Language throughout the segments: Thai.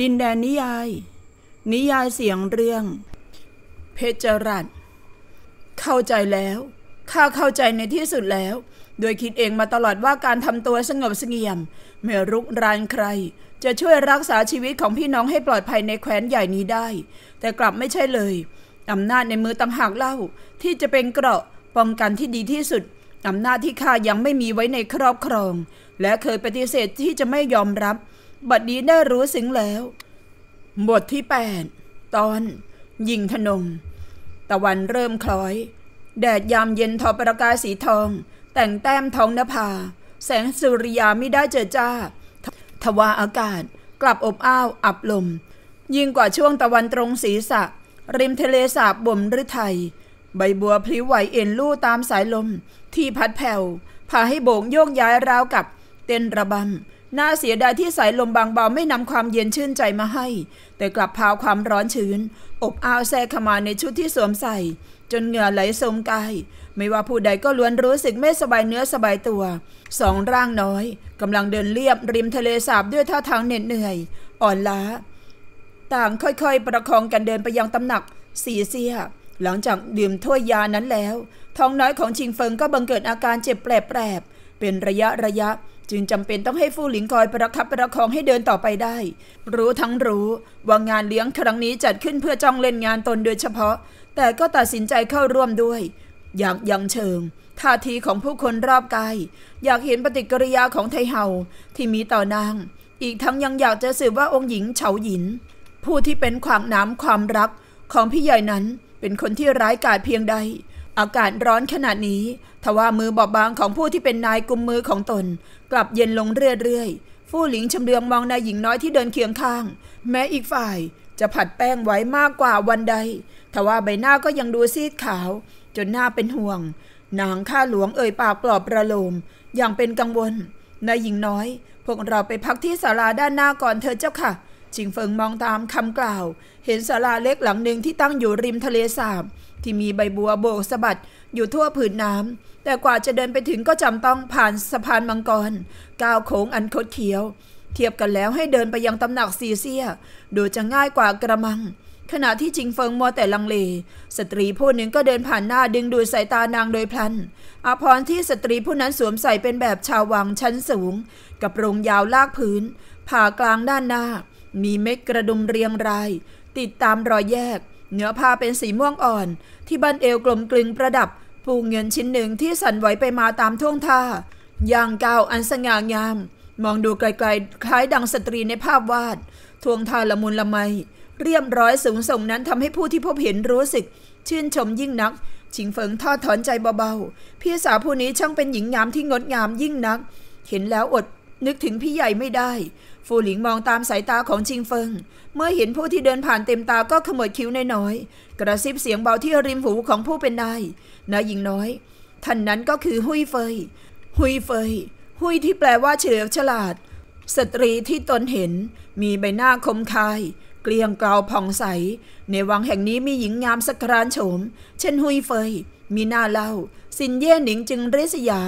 ดินแดนนิยาย นิยายเสียงเรื่อง เพชรรัตเข้าใจแล้วข้าเข้าใจในที่สุดแล้ว โดยคิดเองมาตลอดว่าการทำตัวสงบเสงี่ยม ไม่รุกรานใคร จะช่วยรักษาชีวิตของพี่น้องให้ปลอดภัยในแคว้นใหญ่นี้ได้ แต่กลับไม่ใช่เลยอำนาจในมือต่างหากเล่าที่จะเป็นเกราะป้องกันที่ดีที่สุดอำนาจที่ข้ายังไม่มีไว้ในครอบครอง และเคยปฏิเสธที่จะไม่ยอมรับบัดนี้ได้รู้สิ่งแล้ว บทที่ 8 ตอน ยิงธนงตะวันเริ่มคล้อย แดดยามเย็นทอประกายสีทอง แต่งแต้มท้องนภา แสงสุริยาไม่ได้เจอจ้า ทวาอากาศกลับอบอ้าวอับลม ยิ่งกว่าช่วงตะวันตรงศีรษะ ริมทะเลสาบบ่มฤทัยใบบัวพลิ้วไหวเอ็นลู่ตามสายลม ที่พัดแผ่วพาให้โบกโยกย้ายราวกับเต้นระบำน่าเสียดายที่สายลมบางเบาไม่นำความเย็นชื่นใจมาให้ แต่กลับพาวความร้อนชื้น อบอ้าวแทรกเข้ามาในชุดที่สวมใส่ จนเหงื่อไหลสมกายไม่ว่าผู้ใดก็ล้วนรู้สึกไม่สบายเนื้อสบายตัว สองร่างน้อยกำลังเดินเรียบริมทะเลสาบด้วยท่าทางเหน็ดเหนื่อย อ่อนล้า ต่างค่อยๆ ประคองกันเดินไปยังตำหนักสีเสียหลังจากดื่มถ้วยยานั้นแล้ว ท้องน้อยของชิงเฟิงก็บังเกิดอาการเจ็บแปลบๆเป็นระยะระยะจึงจำเป็นต้องให้ฟู่หลิงคอยประคับประคองให้เดินต่อไปได้ รู้ทั้งรู้ว่างานเลี้ยงครั้งนี้จัดขึ้นเพื่อจ้องเล่นงานตนโดยเฉพาะ แต่ก็ตัดสินใจเข้าร่วมด้วย อย่างยังเชิงท่าทีของผู้คนรอบกาย อยากเห็นปฏิกิริยาของไทเฮาที่มีต่อนาง อีกทั้งยังอยากจะสืบว่าองค์หญิงเฉาหยิน ผู้ที่เป็นขวางน้ำความรัก ของพี่ใหญ่นั้น เป็นคนที่ร้ายกาจเพียงใด อากาศร้อนขนาดนี้ทว่ามือเบาบางของผู้ที่เป็นนายกุมมือของตนกลับเย็นลงเรื่อยๆฟู่หลิงชำเลืองมองนายหญิงน้อยที่เดินเคียงข้าง แม้อีกฝ่ายจะผัดแป้งไว้มากกว่าวันใดทว่าใบหน้าก็ยังดูซีดขาว จนหน้าเป็นห่วงนางข้าหลวงเอ่ยปากปลอบประโลม อย่างเป็นกังวล นายหญิงน้อย พวกเราไปพักที่ศาลาด้านหน้าก่อนเธอเจ้าค่ะชิงเฟิงมองตามคำกล่าว เห็นศาลาเล็กหลังหนึ่งที่ตั้งอยู่ริมทะเลสาบ ที่มีใบบัวโบกสะบัดอยู่ทั่วผืนน้ำแต่กว่าจะเดินไปถึงก็จำต้องผ่านสะพานมังกรก้าวโค้งอันคดเคี้ยว เทียบกันแล้วให้เดินไปยังตำหนักซีเซียดูจะง่ายกว่ากระมัง ขณะที่จิงเฟิงมัวแต่ลังเล สตรีผู้หนึ่งก็เดินผ่านหน้าดึงดูดสายตานางโดยพลันอาภรณ์ที่สตรีผู้นั้นสวมใส่เป็นแบบชาววังชั้นสูง กับโรงยาวลากพื้นผ่ากลางด้านหน้า มีเม็ดกระดุมเรียงราย ติดตามรอยแยกเนื้อผ้าเป็นสีม่วงอ่อน ที่บันเอวกลมกลึงประดับปูเงินชิ้นหนึ่งที่สั่นไหวไปมาตามท่วงท่า ย่างก้าวอันสง่างาม มองดูไกลๆ คล้ายดังสตรีในภาพวาด ท่วงท่าละมุนละไม เรียบร้อยสูงส่งนั้นทำให้ผู้ที่พบเห็นรู้สึก ชื่นชมยิ่งนัก ชิงเฟิงทอดถอนใจเบาๆ พี่สาวผู้นี้ช่างเป็นหญิงงามที่งดงามยิ่งนัก เห็นแล้วอดนึกถึงพี่ใหญ่ไม่ได้ฟูหลิงมองตามสายตาของชิงเฟิง เมื่อเห็นผู้ที่เดินผ่านเต็มตาก็ขมวดคิ้วน้อยๆกระซิบเสียงเบาที่ริมหูของผู้เป็นนายนายหญิงน้อย ท่านนั้นก็คือหุยเฟย หุยเฟย หุยที่แปลว่าเฉลียวฉลาด สตรีที่ตนเห็นมีใบหน้าคมคาย เกลียงกลาวผ่องใส ในวังแห่งนี้มีหญิงงามสกรานโฉม เช่นหุยเฟย มีหน้าเล่าสินเย่หนิงจึงริษยา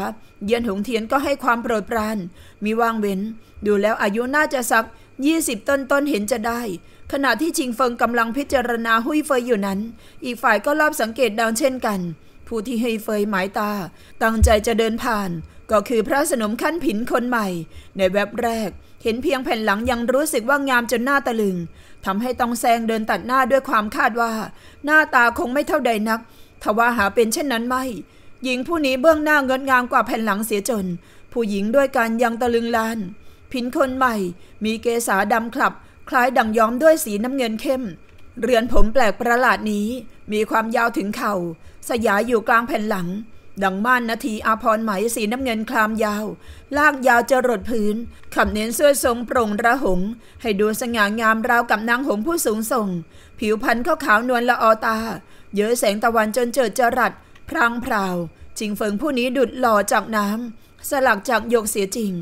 เยียนหงเทียนก็ให้ความโปรดปรานมีวางเว้น ดูแล้วอายุน่าจะสักยี่สิบต้นต้นเห็นจะได้ ขณะที่ชิงเฟิงกำลังพิจารณาหุยเฟยอยู่นั้น อีกฝ่ายก็ลอบสังเกตดังเช่นกัน ผู้ที่ให้เฟยหมายตา ตั้งใจจะเดินผ่าน ก็คือพระสนมขั้นผินคนใหม่ ในแวบแรก เห็นเพียงแผ่นหลังยังรู้สึกว่างามจนหน้าตะลึง ทำให้ต้องแซงเดินตัดหน้าด้วยความคาดว่า หน้าตาคงไม่เท่าใดนักทว่าหาเป็นเช่นนั้นไม่หญิงผู้นี้เบื้องหน้าเงินงามกว่าแผ่นหลังเสียจน ผู้หญิงด้วยกันยังตะลึงลานผินคนใหม่มีเกษาดำคลับคล้ายดังย้อมด้วยสีน้ำเงินเข้ม เรือนผมแปลกประหลาดนี้มีความยาวถึงเข่าสยายอยู่กลางแผ่นหลัง ดังม่านนาทีอาพรไหมสีน้ำเงินคลามยาว ลากยาวจรดพื้นขับเน้นเสื้อทรงโปร่งระหงให้ดูสง่างามราวกับนางหงผู้สูงส่ง ผิวพรรณขาวขาวนวลละออตาเยอะแสงตะวันจนเจิดจรัดพรางเพราวจิงเฟิงผู้นี้ดุดหล่อจากน้ำสลักจากโยกเสียจริง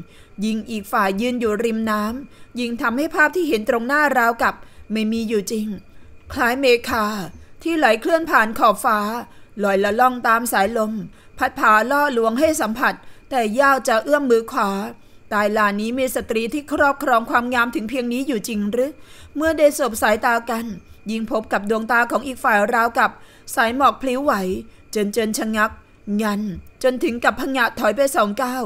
ยิงอีกฝ่ายยืนอยู่ริมน้ำยิงทำให้ภาพที่เห็นตรงหน้าราวกับ ไม่มีอยู่จริง คล้ายเมฆาที่ไหลเคลื่อนผ่านขอบฟ้าลอยละล่องตามสายลม พัดผาล่อลวงให้สัมผัส แต่ยาวจะเอื้อมมือขวา ตายลานี้มีสตรีที่ครอบครองความงามถึงเพียงนี้อยู่จริงหรือเมื่อได้สบสายตากันยิงพบกับดวงตาของอีกฝ่ายราวกับ สายหมอกพลิ้วไหวจนเจนชะงัก งัน จนถึงกับพงะถอยไปสองก้าว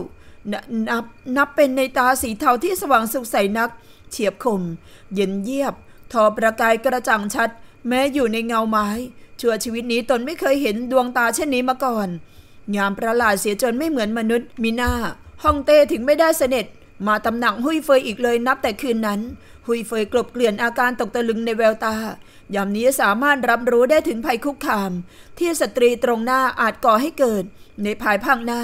นับ นับเป็นในตาสีเทาที่สว่างสุขใสนัก เฉียบคมเย็นเยียบ ทอประกายกระจ่างชัด แม้อยู่ในเงาไม้ ชั่วชีวิตนี้ตนไม่เคยเห็นดวงตาเช่นนี้มาก่อน งามประหลาดเสียจนไม่เหมือนมนุษย์มีหน้าฮ่องเต้ถึงไม่ได้เสน็จ มาตำหนักหุยเฟยอีกเลยนับแต่คืนนั้น หุยเฟยกลบเกลื่อนอาการตกตะลึงในแววตายามนี้สามารถรับรู้ได้ถึงภัยคุกคาม ที่สตรีตรงหน้าอาจก่อให้เกิด ในภายภาคหน้า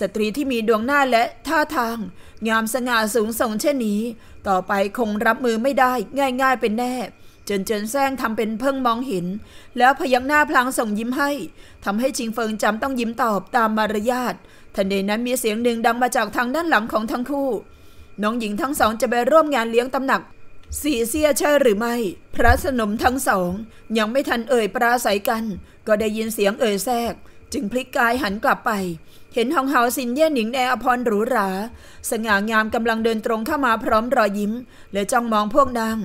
สตรีที่มีดวงหน้าและท่าทาง งามสง่าสูงส่งเช่นนี้ ต่อไปคงรับมือไม่ได้ง่าย ๆ เป็นแน่จนเจนแซงทำเป็นเพิ่งมองเห็นแล้วพยักหน้าพลางส่งยิ้มให้ทำให้จิงเฟิงจำต้องยิ้มตอบตามมารยาททันใดนั้นมีเสียงหนึ่งดังมาจากทางด้านหลังของทั้งคู่น้องหญิงทั้งสองจะไปร่วมงานเลี้ยงตำหนักสีเสียใช่หรือไม่ พระสนมทั้งสอง ยังไม่ทันเอ่ยปราศัยกัน ก็ได้ยินเสียงเอ่ยแทรก จึงพลิกกายหันกลับไป เห็นหองเฮาซินเย่หนิงแนอพรหรูหรา สง่างามกำลังเดินตรงเข้ามาพร้อมรอยยิ้ม และจ้องมองพวกนาง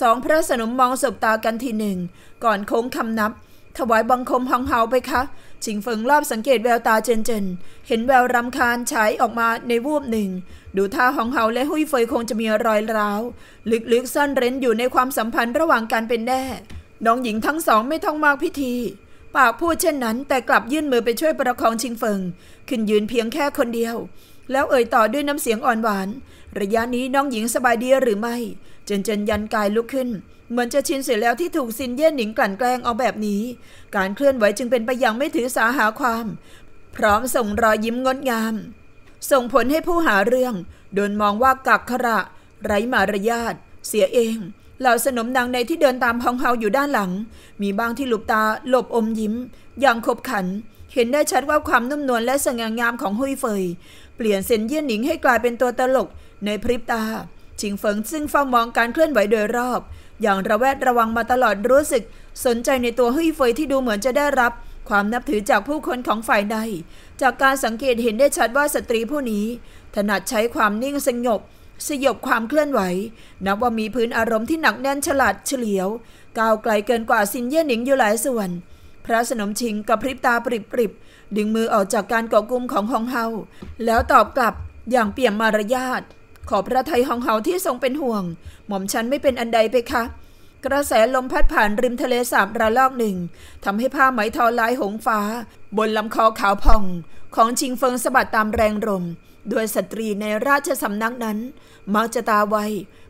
สองพระสนมมองสบตากันทีหนึ่ง ก่อนโค้งคำนับ ถวายบังคมหองเฮาไปคะชิงเฟิงรอบสังเกตแววตาเจนเจนเห็นแววรำคาญฉายออกมาในวูบหนึ่ง ดูท่าของเฮาและหุยเฟยคงจะมีรอยร้าว ลึกๆซ่อนเร้นอยู่ในความสัมพันธ์ระหว่างกันเป็นแน่น้องหญิงทั้งสองไม่ท่องมากพิธี ปากพูดเช่นนั้นแต่กลับยื่นมือไปช่วยประคองชิงเฟิงขึ้นยืนเพียงแค่คนเดียว แล้วเอ่ยต่อด้วยน้ำเสียงอ่อนหวานระยะนี้น้องหญิงสบายดีหรือไม่ เจนเจนยันกายลุกขึ้น เหมือนจะชินเสียแล้วที่ถูกซินเย่นหนิงกลั่นแกล้งเอาแบบนี้ การเคลื่อนไหวจึงเป็นไปอย่างไม่ถือสาหาความ พร้อมส่งรอยยิ้มงดงาม ส่งผลให้ผู้หาเรื่อง โดนมองว่ากักขระ ไร้มารยาทเสียเองเหล่าสนมนางในที่เดินตามพองเฮาอยู่ด้านหลัง มีบางที่หลบตาหลบอมยิ้ม อย่างขบขัน เห็นได้ชัดว่าความนุ่มนวลและสง่างามของหุยเฟยเปลี่ยนเซนเยี่ยนหนิงให้กลายเป็นตัวตลกในพริบตาชิงเฟิงซึ่งเฝ้ามองการเคลื่อนไหวโดยรอบ อย่างระแวดระวังมาตลอดรู้สึก สนใจในตัวฮุยเฟยที่ดูเหมือนจะได้รับ ความนับถือจากผู้คนของฝ่ายใด จากการสังเกตเห็นได้ชัดว่าสตรีผู้นี้ ถนัดใช้ความนิ่งสงบสยบความเคลื่อนไหว นับว่ามีพื้นอารมณ์ที่หนักแน่นฉลาดเฉลียวก้าวไกลเกินกว่าซินเย่หนิงอยู่หลายส่วน พระสนมชิงกระพริบตาปริบปริบดึงมือออกจากการเกาะกลุ่มของฮองเฮาแล้วตอบกลับอย่างเปี่ยมมารยาทขอพระไทยหองเฮาที่ทรงเป็นห่วง หม่อมฉันไม่เป็นอันใดไปคะ กระแสลมพัดผ่านริมทะเลสาบระลอกหนึ่งทำให้ผ้าไหมทอลายหงฟ้า บนลำคอขาวพอง ของชิงเฟิงสะบัดตามแรงลมด้วยสตรีในราชสำนักนั้น มักจะตาไว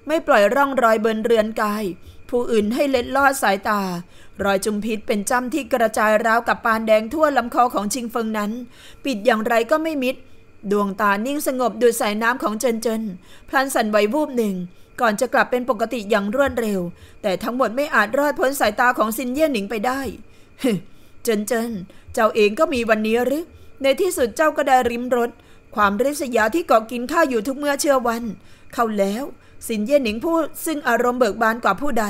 ไม่ปล่อยร่องรอยเบินเรือนกาย ผู้อื่นให้เล็ดลอดสายตา รอยจุมพิษเป็นจ้ำที่กระจายราวกับปานแดงทั่วลำคอของชิงเฟิงนั้น ปิดอย่างไรก็ไม่มิดดวงตานิ่งสงบดูดสายน้ำของเจินเจินพลันสั่นไหววูบหนึ่งก่อนจะกลับเป็นปกติอย่างรวดเร็ว แต่ทั้งหมดไม่อาจรอดพ้นสายตาของซินเย่หนิงไปได้เจินเจินเจ้าเองก็มีวันนี้หรือในที่สุดเจ้าก็ได้ริมรถ ความริษยาที่เกาะกินข้าอยู่ทุกเมื่อเชื่อวัน เข้าแล้ว สินเย่หนิงพูดซึ่งอารมณ์เบิกบานกว่าผู้ใด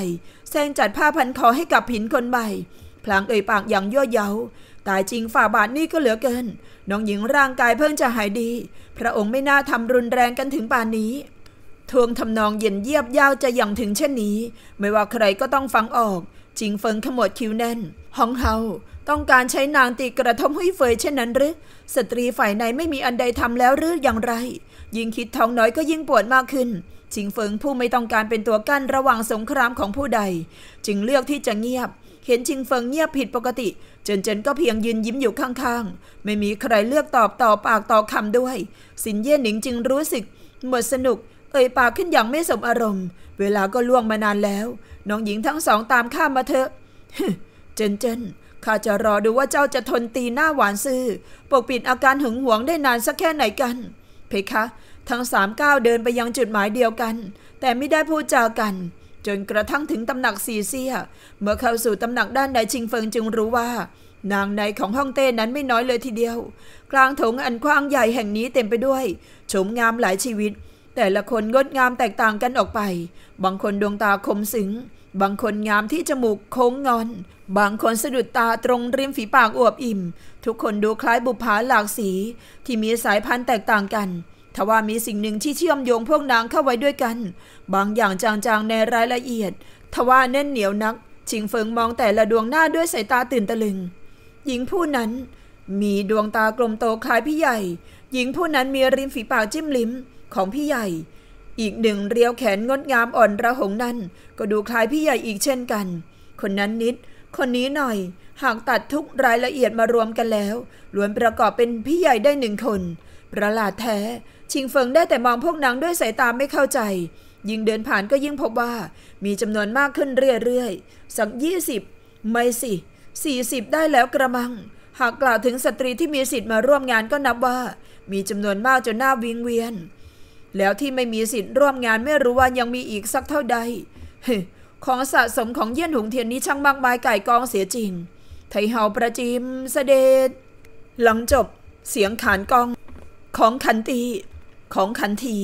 แซงจัดผ้าพันคอให้กับผินคนใหม่พลางเอ่ยปากอย่างย่อเย้าตายจริงฝ่าบาทนี่ก็เหลือเกิน น้องหญิงร่างกายเพิ่งจะหายดี พระองค์ไม่น่าทำรุนแรงกันถึงป่านนี้ทวงทำนองเย็นเยียบยาวจะย่งถึงเช่นนี้ ไม่ว่าใครก็ต้องฟังออก จิงเฟิงขมวดคิ้วแน่นฮองเฮาต้องการใช้นางตีกระทมให้เฟยเช่นนั้นหรือสตรีฝ่ายในไม่มีอันใดทำแล้วหรืออย่างไร ยิ่งคิดท้องน้อยก็ยิ่งปวดมากขึ้น จิงเฟิงผู้ไม่ต้องการเป็นตัวกั้นระหว่างสงครามของผู้ใด จึงเลือกที่จะเงียบเห็นชิงเฟิงเงียบผิดปกติ เจินเจินก็เพียงยืนยิ้มอยู่ข้างๆ ไม่มีใครเลือกตอบต่อปากต่อคำด้วย สินเย่หนิงจึงรู้สึก หมดสนุก เอ่ยปากขึ้นอย่างไม่สมอารมณ์ เวลาก็ล่วงมานานแล้ว น้องหญิงทั้งสองตามข้ามาเถอะเจินเจินข้าจะรอดูว่าเจ้าจะทนตีหน้าหวานซื่อปกปิดอาการหึงหวงได้นานสักแค่ไหนกัน เพคะ ทั้งสามก้าวเดินไปยังจุดหมายเดียวกัน แต่ไม่ได้พูดจากันจนกระทั่งถึงตำหนักสีเซียเมื่อเข้าสู่ตำหนักด้านในชิงเฟิงจึงรู้ว่า นางในของฮ่องเต้นั้นไม่น้อยเลยทีเดียว กลางถงอันกว้างใหญ่แห่งนี้เต็มไปด้วยโฉมงามหลายชีวิต แต่ละคนงดงามแตกต่างกันออกไป บางคนดวงตาคมสึงบางคนงามที่จมูกโค้งงอน บางคนสะดุดตาตรงริมฝีปากอวบอิ่ม ทุกคนดูคล้ายบุพผาหลากสี ที่มีสายพันธุ์แตกต่างกันทว่ามีสิ่งหนึ่งที่เชื่อมโยงพวกนางเข้าไว้ด้วยกัน บางอย่างจางๆ ในรายละเอียดทว่าแน่นเหนียวนักชิงเฟิงมองแต่ละดวงหน้าด้วยสายตาตื่นตะลึง หญิงผู้นั้นมีดวงตากลมโตคล้ายพี่ใหญ่ หญิงผู้นั้นมีริมฝีปากจิ้มลิ้มของพี่ใหญ่ อีกหนึ่งเรียวแขนงดงามอ่อนระหงนั่นก็ดูคล้ายพี่ใหญ่อีกเช่นกัน คนนั้นนิด คนนี้หน่อย หากตัดทุกรายละเอียดมารวมกันแล้วล้วนประกอบเป็นพี่ใหญ่ได้หนึ่งคนประหลาดแท้ ชิงเฟิงได้แต่มองพวกนางด้วยสายตาไม่เข้าใจ ยิ่งเดินผ่านก็ยิ่งพบว่ามีจำนวนมากขึ้นเรื่อยๆสักยี่สิบไม่สิสี่สิบได้แล้วกระมัง หากกล่าวถึงสตรีที่มีสิทธิ์มาร่วมงานก็นับว่า มีจำนวนมากจนหน้าวิงเวียน แล้วที่ไม่มีสิทธิ์ร่วมงานไม่รู้ว่ายังมีอีกสักเท่าใดของสะสมของเยี่ยนหงเทียนนี้ช่างมากมายไก่กองเสียจริง ไทเฮาประจิมสเสด็จหลังจบ เสียงขานกองของขันตีของขันที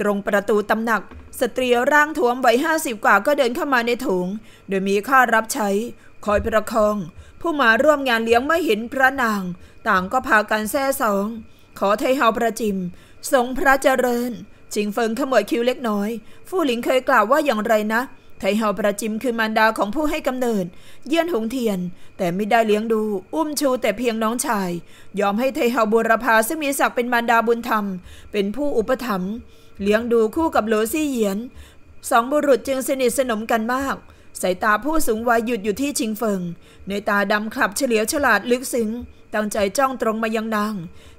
ตรงประตูตำหนักสตรีร่างถ้วมวัยห้าสิบกว่าก็เดินเข้ามาในถุง โดยมีข้ารับใช้ คอยประคอง ผู้มาร่วมงานเลี้ยงไม่เห็นพระนาง ต่างก็พากันแซ่สอง ขอไทเฮาประจิม ทรงพระเจริญ จิงเฟิงขมวดคิ้วเล็กน้อยฟู่หลิงเคยกล่าวว่าอย่างไรนะเไทเฮาประจิมคือมารดาของผู้ให้กำเนิด เยี่ยนหงเทียนแต่ไม่ได้เลี้ยงดู อุ้มชูแต่เพียงน้องชาย ยอมให้ไทเฮาบุรพาซึ่งมีศักดิ์เป็นมารดาบุญธรรม เป็นผู้อุปถัมภ์เลี้ยงดูคู่กับโหลซี่เหยียน สองบุรุษจึงสนิทสนมกันมาก สายตาผู้สูงวัยหยุดอยู่ที่ชิงเฟิง ในตาดำขลับเฉลียวฉลาดลึกซึ้งตั้งใจจ้องตรงมายังนาง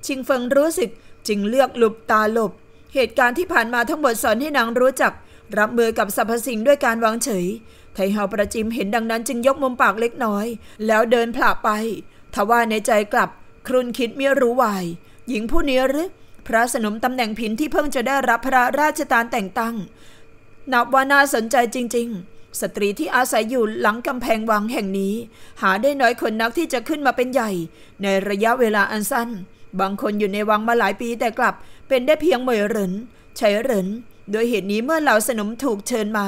ชิงเฟิงรู้สึกจึงเลือกหลบตาหลบ เหตุการณ์ที่ผ่านมาทั้งหมดสอนให้นางรู้จักรับมือกับสรรพสิ่งด้วยการวางเฉย ไทเฮาประจิมเห็นดังนั้นจึงยกมุมปากเล็กน้อย แล้วเดินผ่าไป ทว่าในใจกลับ ครุนคิดไม่รู้วายหญิงผู้นี้หรือพระสนมตำแหน่งผินที่เพิ่งจะได้รับพระราชทานแต่งตั้ง นับว่าน่าสนใจจริงๆ สตรีที่อาศัยอยู่หลังกำแพงวังแห่งนี้ หาได้น้อยคนนักที่จะขึ้นมาเป็นใหญ่ ในระยะเวลาอันสั้น บางคนอยู่ในวังมาหลายปีแต่กลับ เป็นได้เพียงเหมยเหรินใช้เหรินโดยเหตุนี้เมื่อเหล่าสนมถูกเชิญมา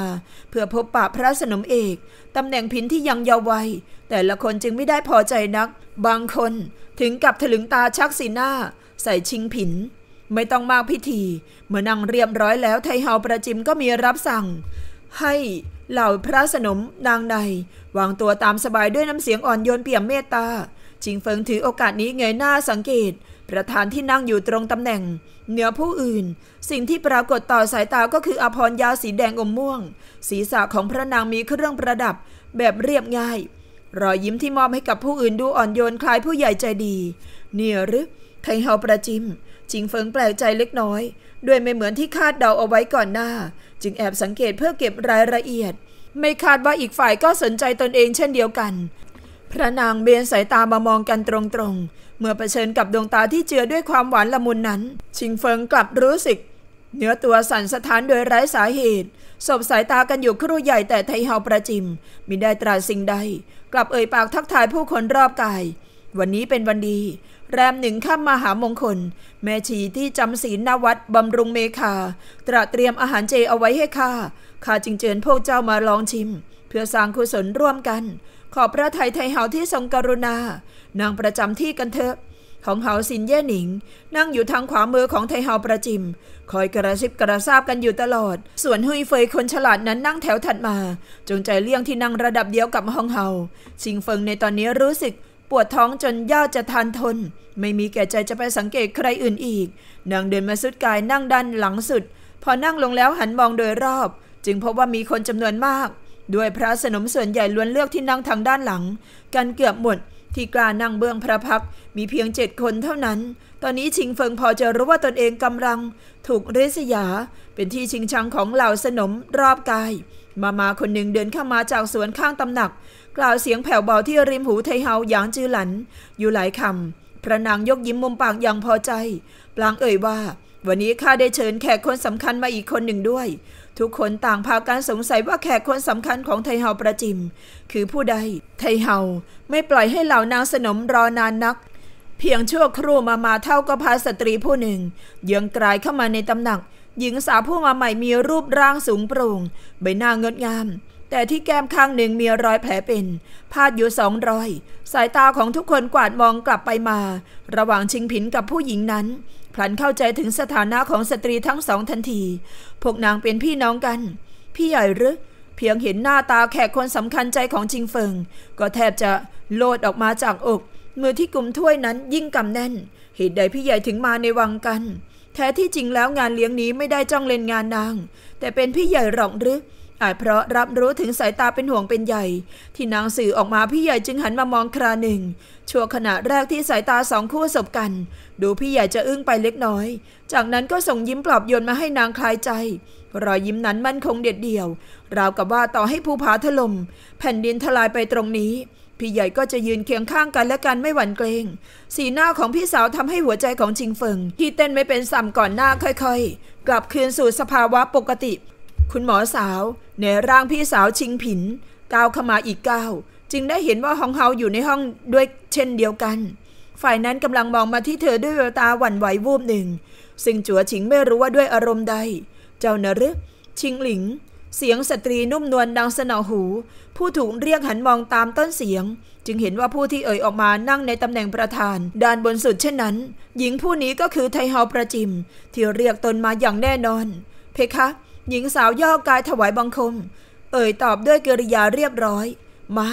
เพื่อพบปะพระสนมเอก ตำแหน่งพินที่ยังเยาว์วัยแต่ละคนจึงไม่ได้พอใจนัก บางคนถึงกับถลึงตาชักสีหน้า ใส่ชิงผิน ไม่ต้องมากพิธี เมื่อนั่งเรียบร้อยแล้วไทเฮาประจิมก็มีรับสั่ง ให้เหล่าพระสนมนางในวางตัวตามสบายด้วยน้ำเสียงอ่อนโยนเปี่ยมเมตตาชิงเฟิงถือโอกาสนี้เงยหน้าสังเกต ประธานที่นั่งอยู่ตรงตำแหน่ง เหนือผู้อื่นสิ่งที่ปรากฏต่อสายตาก็คืออภรรยาสีแดงอมม่วง ศีรษะของพระนางมีเครื่องประดับแบบเรียบง่าย รอยยิ้มที่มอบให้กับผู้อื่นดูอ่อนโยนคล้ายผู้ใหญ่ใจดี เนี่ยหรือไทเฮาประจิมจิงเฟิงแปลกใจเล็กน้อย ด้วยไม่เหมือนที่คาดเดาเอาไว้ก่อนหน้า จึงแอบสังเกตเพื่อเก็บรายละเอียด ไม่คาดว่าอีกฝ่ายก็สนใจตนเองเช่นเดียวกัน พระนางเบนสายตามามองกันตรงๆเมื่อเผชิญกับดวงตาที่เจือด้วยความหวานละมุนนั้นชิงเฟิงกลับรู้สึกเนื้อตัวสั่นสะท้านโดยไร้สาเหตุ สบสายตากันอยู่ครู่ใหญ่แต่ไทเฮาประจิม มิได้ตราสิ่งใด กลับเอ่ยปากทักทายผู้คนรอบกาย วันนี้เป็นวันดี แรมหนึ่งข้ามมาหามงคล แม่ชีที่จำศีลนวัดบำรุงเมคา ตระเตรียมอาหารเจเอาไว้ให้ข้าข้าจึงเชิญพวกเจ้ามาลองชิม เพื่อสร้างคุศลร่วมกัน ขอพระไทยไทยเฮาที่ทรงกรุณา นางประจำที่กันเถอะของเฮาซินเย่หนิง นั่งอยู่ทางขวามือของไทเฮาประจิม คอยกระซิบกระซาบกันอยู่ตลอด ส่วนฮุยเฟยคนฉลาดนั้นนั่งแถวถัดมา จงใจเลี่ยงที่นั่งระดับเดียวกับฮองเฮาซิงเฟิงในตอนนี้รู้สึก ปวดท้องจนย่าจะทานทน ไม่มีแก่ใจจะไปสังเกตใครอื่นอีกนางเดินมาสุดกายนั่งด้านหลังสุดพอนั่งลงแล้วหันมองโดยรอบ จึงพบว่ามีคนจำนวนมาก ด้วยพระสนมส่วนใหญ่ล้วนเลือกที่นั่งทางด้านหลังกันเกือบหมดที่กล้านั่งเบื้องพระพักมีเพียงเจ็ดคนเท่านั้น ตอนนี้ชิงเฟิงพอจะรู้ว่าตนเองกำลัง ถูกเรสยาเป็นที่ชิงชังของเหล่าสนมรอบกาย มามาคนหนึ่งเดินเข้ามาจากสวนข้างตำหนัก กล่าวเสียงแผ่วเบาที่ริมหูไทเฮาหยางจือหลัน อยู่หลายคำ พระนางยกยิ้มมุมปากอย่างพอใจ ปลางเอ่ยว่า วันนี้ข้าได้เชิญแขกคนสำคัญมาอีกคนหนึ่งด้วยทุกคนต่างพากันสงสัยว่าแขกคนสำคัญของไทเฮาประจิมคือผู้ใด ไทเฮาไม่ปล่อยให้เหล่านางสนมรอนานนัก เพียงชั่วครู่มามาเท่าก็พาสตรีผู้หนึ่งเยืองกลายเข้ามาในตำหนัก หญิงสาวผู้มาใหม่มีรูปร่างสูงโปร่งใบหน้างดงาม แต่ที่แก้มข้างหนึ่งมีรอยแผลเป็นพาดอยู่สองรอย สายตาของทุกคนกวาดมองกลับไปมา ระหว่างชิงผินกับผู้หญิงนั้นพลันเข้าใจถึงสถานะของสตรีทั้งสองทันที พวกนางเป็นพี่น้องกัน พี่ใหญ่หรือเพียงเห็นหน้าตาแขกคนสำคัญใจของจิงเฟิง ก็แทบจะโลดออกมาจากอก มือที่กลุ่มถ้วยนั้นยิ่งกำแน่น เหตุใดพี่ใหญ่ถึงมาในวังกัน แท้ที่จริงแล้วงานเลี้ยงนี้ไม่ได้จ้องเล่นงานนาง แต่เป็นพี่ใหญ่หรอกหรืออาจเพราะรับรู้ถึงสายตาเป็นห่วงเป็นใหญ่ ที่นางสื่อออกมาพี่ใหญ่จึงหันมามองคราหนึ่ง ชั่วขณะแรกที่สายตาสองคู่สบกัน ดูพี่ใหญ่จะอึ้งไปเล็กน้อย จากนั้นก็ส่งยิ้มปลอบโยนมาให้นางคลายใจรอยยิ้มนั้นมั่นคงเด็ดเดี่ยว ราวกับว่าต่อให้ภูผาถลม่มแผ่นดินทลายไปตรงนี้ พี่ใหญ่ก็จะยืนเคียงข้างกันและกันไม่หวั่นเกรงสีหน้าของพี่สาวทำให้หัวใจของชิงเฟิง ที่เต้นไม่เป็นสัมก่อนหน้าค่อยๆ กลับคืนสู่สภาวะปกติคุณหมอสาวในร่างพี่สาวชิงผินก้าวเข้ามาอีกก้าวจึงได้เห็นว่าฮองเฮาอยู่ในห้องด้วยเช่นเดียวกันฝ่ายนั้นกำลังมองมาที่เธอด้วยตาหวั่นไหววูบหนึ่งซึ่งจัวชิงไม่รู้ว่าด้วยอารมณ์ใดเจ้านรึชิงหลิงเสียงสตรีนุ่มนวลดังสนอหูผู้ถูกเรียกหันมองตามต้นเสียงจึงเห็นว่าผู้ที่เอ่ยออกมานั่งในตำแหน่งประธานด้านบนสุดเช่นนั้นหญิงผู้นี้ก็คือไทเฮาประจิมที่เรียกตนมาอย่างแน่นอนเพคะหญิงสาวย่อกายถวายบังคม เอ่ยตอบด้วยกริยาเรียบร้อย มา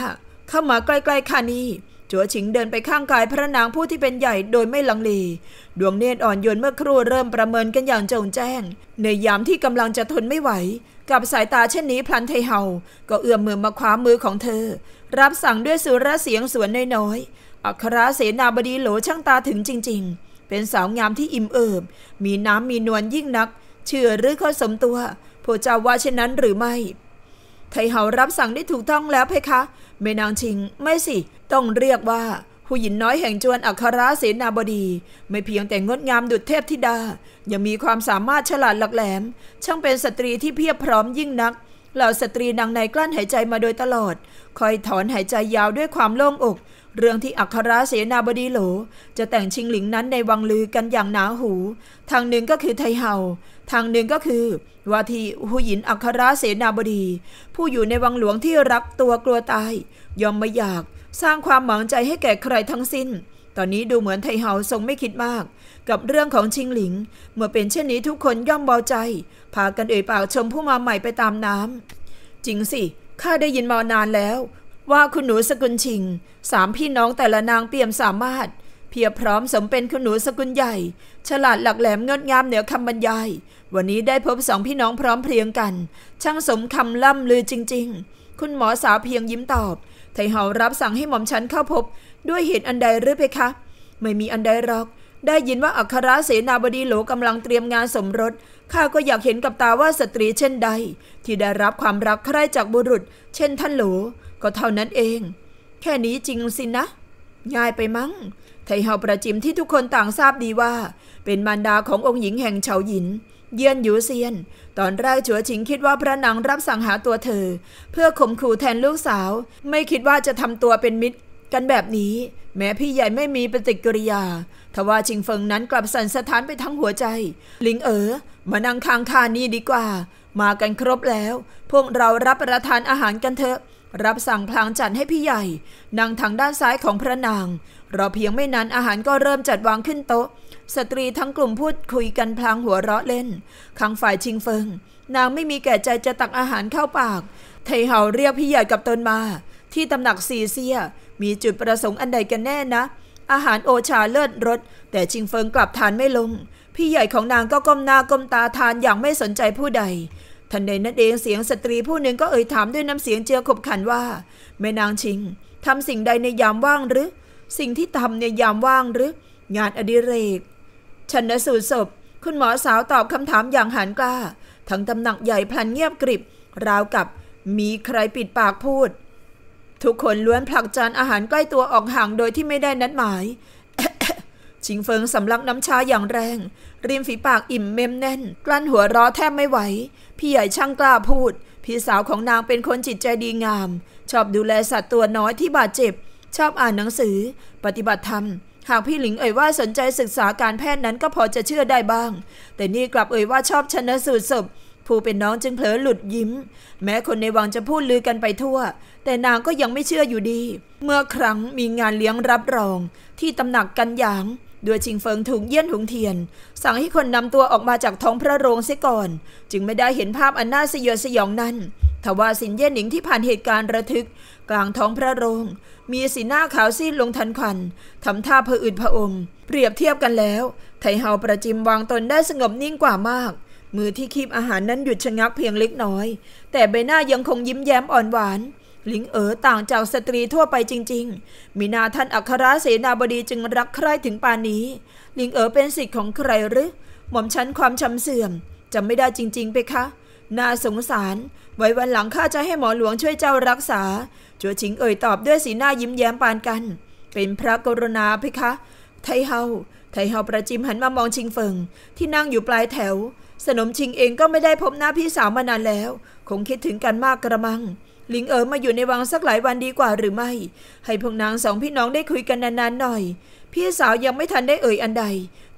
เข้ามาใกล้ๆข้านี่จัวฉิงเดินไปข้างกายพระนางผู้ที่เป็นใหญ่โดยไม่ลังเลดวงเนตรอ่อนโยนเมื่อครู่เริ่มประเมินกันอย่างจงแจ้ง ในยามที่กำลังจะทนไม่ไหว กับสายตาเช่นนี้พลันไทเฮาก็เอื้อมมือมาคว้ามือของเธอ รับสั่งด้วยสุรเสียงสวนน้อยๆ อัครเสนาบดีโหลช่างตาถึงจริงๆ เป็นสาวงามที่อิ่มเอิบ มีน้ำมีนวลยิ่งนักเชื่อหรือข้อสมตัวพระเจ้าว่าเช่นนั้นหรือไม่ ไทเฮารับสั่งได้ถูกต้องแล้วเพคะแม่นางชิงไม่สิ ต้องเรียกว่าผู้หญิงน้อยแห่งจวนอัคราเสนาบดี ไม่เพียงแต่งดงามดุจเทพธิดา ยังมีความสามารถฉลาดหลักแหลม ช่างเป็นสตรีที่เพียบพร้อมยิ่งนัก เหล่าสตรีนางในกลั้นหายใจมาโดยตลอด คอยถอนหายใจยาวด้วยความโล่งอก เรื่องที่อัคราเสนาบดีโหล จะแต่งชิงหลิงนั้นในวังลือกันอย่างหนาหูทางหนึ่งก็คือไทเฮาทางหนึ่งก็คือวาทีหุยินอัครเสนาบดี ผู้อยู่ในวังหลวงที่รักตัวกลัวตายยอมไม่อยาก สร้างความหมางใจให้แก่ใครทั้งสิ้น ตอนนี้ดูเหมือนไทเฮาทรงไม่คิดมาก กับเรื่องของชิงหลิง เมื่อเป็นเช่นนี้ทุกคนย่อมเบาใจ พากันเอ่ยปากชมผู้มาใหม่ไปตามน้ำจริงสิข้าได้ยินมานานแล้ว ว่าคุณหนูสกุลชิงสามพี่น้องแต่ละนางเปี่ยมสามารถเพียรพร้อมสมเป็นคุณหนูสกุลใหญ่ ฉลาดหลักแหลมงดงามเหนือคำบรรยาย วันนี้ได้พบสองพี่น้องพร้อมเพรียงกัน ช่างสมคำล่ำลือจริงๆ คุณหมอสาวเพียงยิ้มตอบไทเฮารับสั่งให้หม่อมฉันเข้าพบ ด้วยเหตุอันใดหรือเพคะ ไม่มีอันใดหรอก ได้ยินว่าอัครเสนาบดีโหลกำลังเตรียมงานสมรส ข้าก็อยากเห็นกับตาว่าสตรีเช่นใด ที่ได้รับความรักใคร่จากบุรุษ เช่น ท่านโหล ก็เท่านั้นเอง แค่นี้จริงสินะ ง่ายไปมั้งไทเฮาประจิมที่ทุกคนต่างทราบดีว่า เป็นมารดาขององค์หญิงแห่งเฉาหยิน เยี่ยนยูเซียน ตอนแรกเฉวชิงคิดว่าพระนางรับสั่งหาตัวเธอ เพื่อข่มขู่แทนลูกสาว ไม่คิดว่าจะทำตัวเป็นมิตร กันแบบนี้ แม้พี่ใหญ่ไม่มีปฏิกิริยา ทว่าชิงเฟิงนั้นกลับสั่นสะท้านไปทั้งหัวใจลิงเอ๋อมานั่งค้างคานี่ดีกว่า มากันครบแล้ว พวกเรารับประทานอาหารกันเถอะรับสั่งพลางจัดให้พี่ใหญ่นั่งทางด้านซ้ายของพระนาง รอเพียงไม่นานอาหารก็เริ่มจัดวางขึ้นโต๊ะ สตรีทั้งกลุ่มพูดคุยกันพลางหัวเราะเล่น ข้างฝ่ายชิงเฟิง นางไม่มีแก่ใจจะตักอาหารเข้าปาก ไทเฮาเรียกพี่ใหญ่กับตนมาที่ตำหนักซีเซียมีจุดประสงค์อันใดกันแน่นะ อาหารโอชาเลิศรสแต่ชิงเฟิงกลับทานไม่ลง พี่ใหญ่ของนางก็ก้มหน้าก้มตาทานอย่างไม่สนใจผู้ใดทันใดนั้นเองเสียงสตรีผู้หนึ่งก็เอ่ยถามด้วยน้ำเสียงเจือขบขันว่าแม่นางชิง ทำสิ่งใดในยามว่างหรือ สิ่งที่ทำในยามว่างหรือ งานอดิเรกชันสูตรศพคุณหมอสาวตอบคำถามอย่างหันกล้า ทั้งตำหนักใหญ่พลันเงียบกริบ ราวกับมีใครปิดปากพูด ทุกคนล้วนผลักจานอาหารใกล้ตัวออกห่างโดยที่ไม่ได้นัดหมายชิงเฟิงสำลักน้ำชาอย่างแรง ริมฝีปากอิ่มเม้มแน่น กลั้นหัวร้อแทบไม่ไหว พี่ใหญ่ช่างกล้าพูด พี่สาวของนางเป็นคนจิตใจดีงาม ชอบดูแลสัตว์ตัวน้อยที่บาดเจ็บ ชอบอ่านหนังสือ ปฏิบัติธรรม หากพี่หลิงเอ่ยว่าสนใจศึกษาการแพทย์นั้นก็พอจะเชื่อได้บ้าง แต่นี่กลับเอ่ยว่าชอบชนะสูตรศพผู้เป็นน้องจึงเผลอหลุดยิ้ม แม้คนในวังจะพูดลือกันไปทั่ว แต่นางก็ยังไม่เชื่ออยู่ดี เมื่อครั้งมีงานเลี้ยงรับรอง ที่ตำหนักกันหยางด้วยชิงเฟิงถุงเยี่ยนถุงเทียนสั่งให้คนนำตัวออกมาจากท้องพระโรงเสียก่อน จึงไม่ได้เห็นภาพอันน่าสยดสยองนั้นทว่าสินเยี่ยนหนิงที่ผ่านเหตุการณ์ระทึกกลางท้องพระโรง มีสีหน้าขาวซีดลงทันควันทำท่าเพืออืดผอมเปรียบเทียบกันแล้ว ไทเฮาประจิมวางตนได้สงบนิ่งกว่ามาก มือที่คีบอาหารนั้นหยุดชะงักเพียงเล็กน้อย แต่ใบหน้ายังคงยิ้มแย้มอ่อนหวานหลิงเอ๋อต่างจากสตรีทั่วไปจริง ๆ มีนาท่านอัครเสนาบดีจึงรักใคร่ถึงปานนี้หลิงเอ๋อเป็นสิทธิ์ของใครหรือ หม่อมชั้นความชำเสื่อมจำไม่ได้จริง ๆ ไปคะน่าสงสาร ไว้วันหลังข้าจะให้หมอหลวงช่วยเจ้ารักษา จัวชิงเอ่ยตอบด้วยสีหน้ายิ้มแย้มปานกัน เป็นพระกรุณาเพคะ ไทเฮา ไทเฮาประจิมหันมามองชิงเฟิง ที่นั่งอยู่ปลายแถว สนมชิงเองก็ไม่ได้พบหน้าพี่สาวมานานแล้ว คงคิดถึงกันมากกระมังลิงเอ๋อมาอยู่ในวังสักหลายวันดีกว่าหรือไม่ ให้พวกนางสองพี่น้องได้คุยกันนานๆหน่อย พี่สาวยังไม่ทันได้เอ่ยอันใด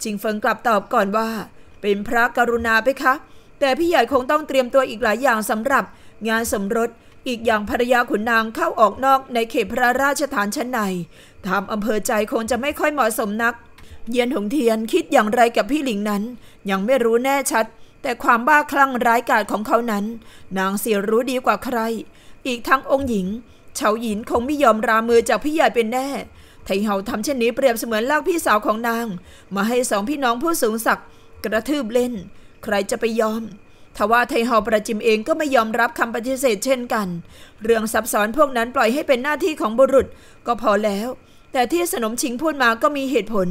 จิงเฟิงกลับตอบก่อนว่า เป็นพระกรุณาไปคะ แต่พี่ใหญ่คงต้องเตรียมตัวอีกหลายอย่างสำหรับงานสมรส อีกอย่างภรรยาขุนนางเข้าออกนอกในเขตพระราชฐานชั้นใน ทำอำเภอใจคงจะไม่ค่อยเหมาะสมนัก เยียนหงเทียนคิดอย่างไรกับพี่หลิงนั้น ยังไม่รู้แน่ชัด แต่ความบ้าคลั่งร้ายกาจของเขานั้นนางเสียรู้ดีกว่าใครอีกทั้งองค์หญิงเฉาหยินคงไม่ยอมรามือจากพี่ใหญ่เป็นแน่ ไทเฮาทำเช่นนี้เปรียบเสมือนลากพี่สาวของนาง มาให้สองพี่น้องผู้สูงศักดิ์กระทืบเล่น ใครจะไปยอม ทว่าไทเฮาประจิมเองก็ไม่ยอมรับคำปฏิเสธ เช่นกัน เรื่องซับซ้อนพวกนั้นปล่อยให้เป็นหน้าที่ของบุรุษ ก็พอแล้วแต่ที่สนมชิงพูดมาก็มีเหตุผล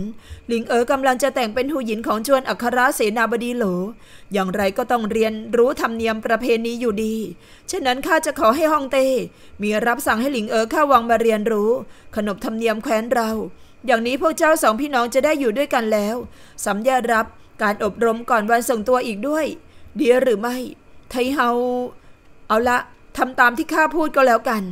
หลิงเอ๋อกำลังจะแต่งเป็นหูหยินของชวนอัครเสนาบดีโหลอย่างไรก็ต้องเรียนรู้ธรรมเนียมประเพณีอยู่ดีฉะนั้นข้าจะขอให้ฮ่องเต้มีรับสั่งให้หลิงเอ๋อข้าวังมาเรียนรู้ ขนบธรรมเนียมแคว้นเรา อย่างนี้พวกเจ้าสองพี่น้องจะได้อยู่ด้วยกันแล้วสำญารับการอบรมก่อนวันส่งตัวอีกด้วยดีหรือไม่ ไทเฮาเอาละทำตามที่ข้าพูดก็แล้วกัน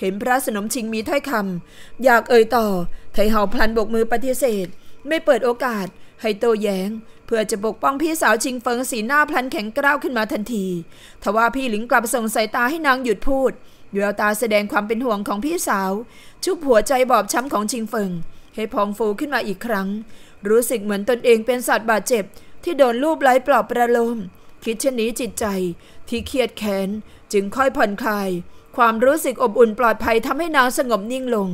เห็นพระสนมชิงมีถ้อยคำอยากเอ่ยต่อไทเฮาพลันบกมือปฏิเสธ ไม่เปิดโอกาส ให้โตแยง้ง เพื่อจะปกป้องพี่สาวชิงเฟิงสีหน้าพลันแข็งกร้าวขึ้นมาทันทีทว่าพี่หลิงกลับส่งสายตาให้นางหยุดพูดดววตาแสดงความเป็นห่วงของพี่สาว ชุบหัวใจบอบช้ำของชิงเฟิง ให้พองฟูขึ้นมาอีกครั้ง รู้สึกเหมือนตนเองเป็นสัตว์บาดเจ็บ ที่โดนลูบไล้ปลอบประโลมคิดเช่นนี้จิตใจที่เครียดแค้นจึงค่อยผ่อนคลายความรู้สึกอบอุ่นปลอดภัยทำให้นางสงบนิ่งลง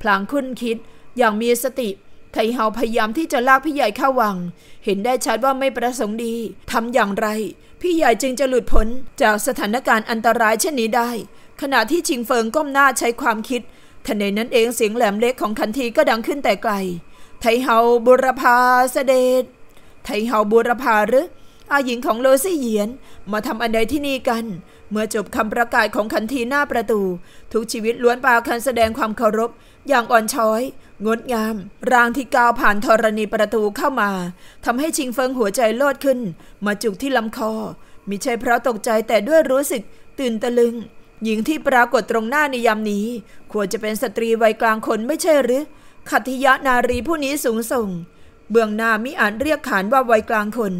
พลางคุ้นคิดอย่างมีสติ ไทเฮาพยายามที่จะลากพี่ใหญ่เข้าวัง เห็นได้ชัดว่าไม่ประสงค์ดีทำอย่างไร พี่ใหญ่จึงจะหลุดพ้นจากสถานการณ์อันตรายเช่นนี้ได้ ขณะที่ชิงเฟิงก้มหน้าใช้ความคิดทันใดนั้นเองเสียงแหลมเล็กของคันทีก็ดังขึ้นแต่ไกลไทเฮาบุรพาเสด็จไทเฮาบุรพาหรืออาหญิงของโลซี่เหยียน มาทำอันใดที่นี่กันเมื่อจบคำประกาศของขันทีหน้าประตู ทุกชีวิตล้วนปาคันแสดงความเคารพ อย่างอ่อนช้อย งดงาม รางที่ก้าวผ่านธรณีประตูเข้ามาทำให้ชิงเฟิงหัวใจโลดขึ้น มาจุกที่ลำคอมิใช่เพราะตกใจแต่ด้วยรู้สึกตื่นตะลึง หญิงที่ปรากฏตรงหน้าในยามนี้ควรจะเป็นสตรีวัยกลางคนไม่ใช่หรือ ขัติยะนารีผู้นี้สูงส่ง เบื้องหน้ามิอาจเรียกขานว่าวัยกลางคน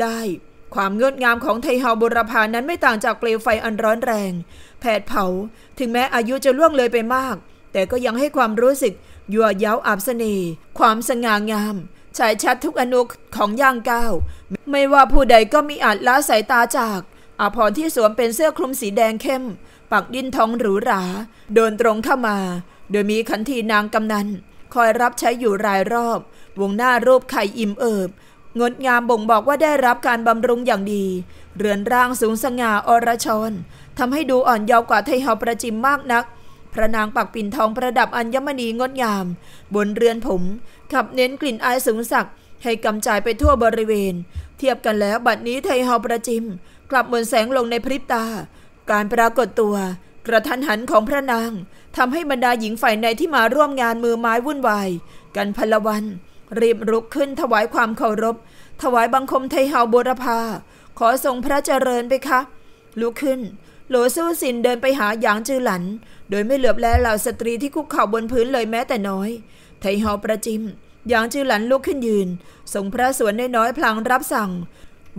ได้ความงดงามของไทเฮาบุรพานั้นไม่ต่างจากเปลวไฟอันร้อนแรง แผดเผา ถึงแม้อายุจะล่วงเลยไปมาก แต่ก็ยังให้ความรู้สึก ยั่วย้าอับเสน่ห์ความสง่างาม ฉายชัดทุกอนุของย่างก้าว ไม่ว่าผู้ใดก็มีอาจละสายตาจาก อาพรที่สวมเป็นเสื้อคลุมสีแดงเข้ม ปักดินทองหรูหราเดินตรงเข้ามา โดยมีขันทีนางกำนันคอยรับใช้อยู่รายรอบ วงหน้ารูปไข่อิ่มเอิบงดงามบ่งบอกว่าได้รับการบำรุงอย่างดี เรือนร่างสูงสง่าอรชนทำให้ดูอ่อนเยาว์กว่าไทยฮอประจิมมากนัก พระนางปักปิ่นทองประดับอัญมณีงดงาม บนเรือนผม ขับเน้นกลิ่นอายสูงสักให้กำจายไปทั่วบริเวณ เทียบกันแล้วบัดนี้ไทยฮอประจิมกลับเหมือนแสงลงในพริบตาการปรากฏตัวกระทันหันของพระนางทำให้บรรดาหญิงฝ่ายในที่มาร่วมงานมือไม้วุ่นวายกันพลวันรีบรุกขึ้นถวายความเคารพ ถวายบังคมไทเฮาบรพา ขอทรงพระเจริญไปคะลุกขึ้น โหลซู่สินเดินไปหาหยางจือหลัน โดยไม่เหลือบแลเหล่าสตรีที่คุกเข่าบนพื้นเลยแม้แต่น้อย ไทยเฮาประจิมหยางจือหลันลุกขึ้นยืนทรงพระสวนน้อยๆพลางรับสั่ง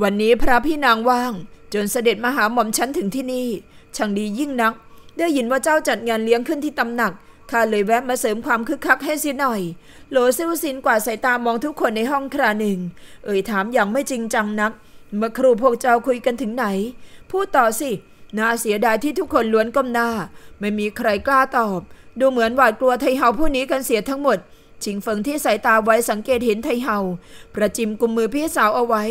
วันนี้พระพี่นางว่าง จนเสด็จมาหาหม่อมฉันถึงที่นี่ ช่างดียิ่งนัก ได้ยินว่าเจ้าจัดงานเลี้ยงขึ้นที่ตำหนักข้าเลยแวะมาเสริมความคึกคักให้สิหน่อย โหลซิลซินกว่าสายตามองทุกคนในห้องคราหนึ่ง เอ่ยถามอย่างไม่จริงจังนัก เมื่อครูพวกเจ้าคุยกันถึงไหน พูดต่อสิ น่าเสียดายที่ทุกคนล้วนก้มหน้า ไม่มีใครกล้าตอบ ดูเหมือนหวาดกลัวไทเฮาผู้นี้กันเสียทั้งหมด ชิงเฟิงที่สายตาไว้สังเกตเห็นไทเฮา ประจิมกุมมือพี่สาวเอาไว้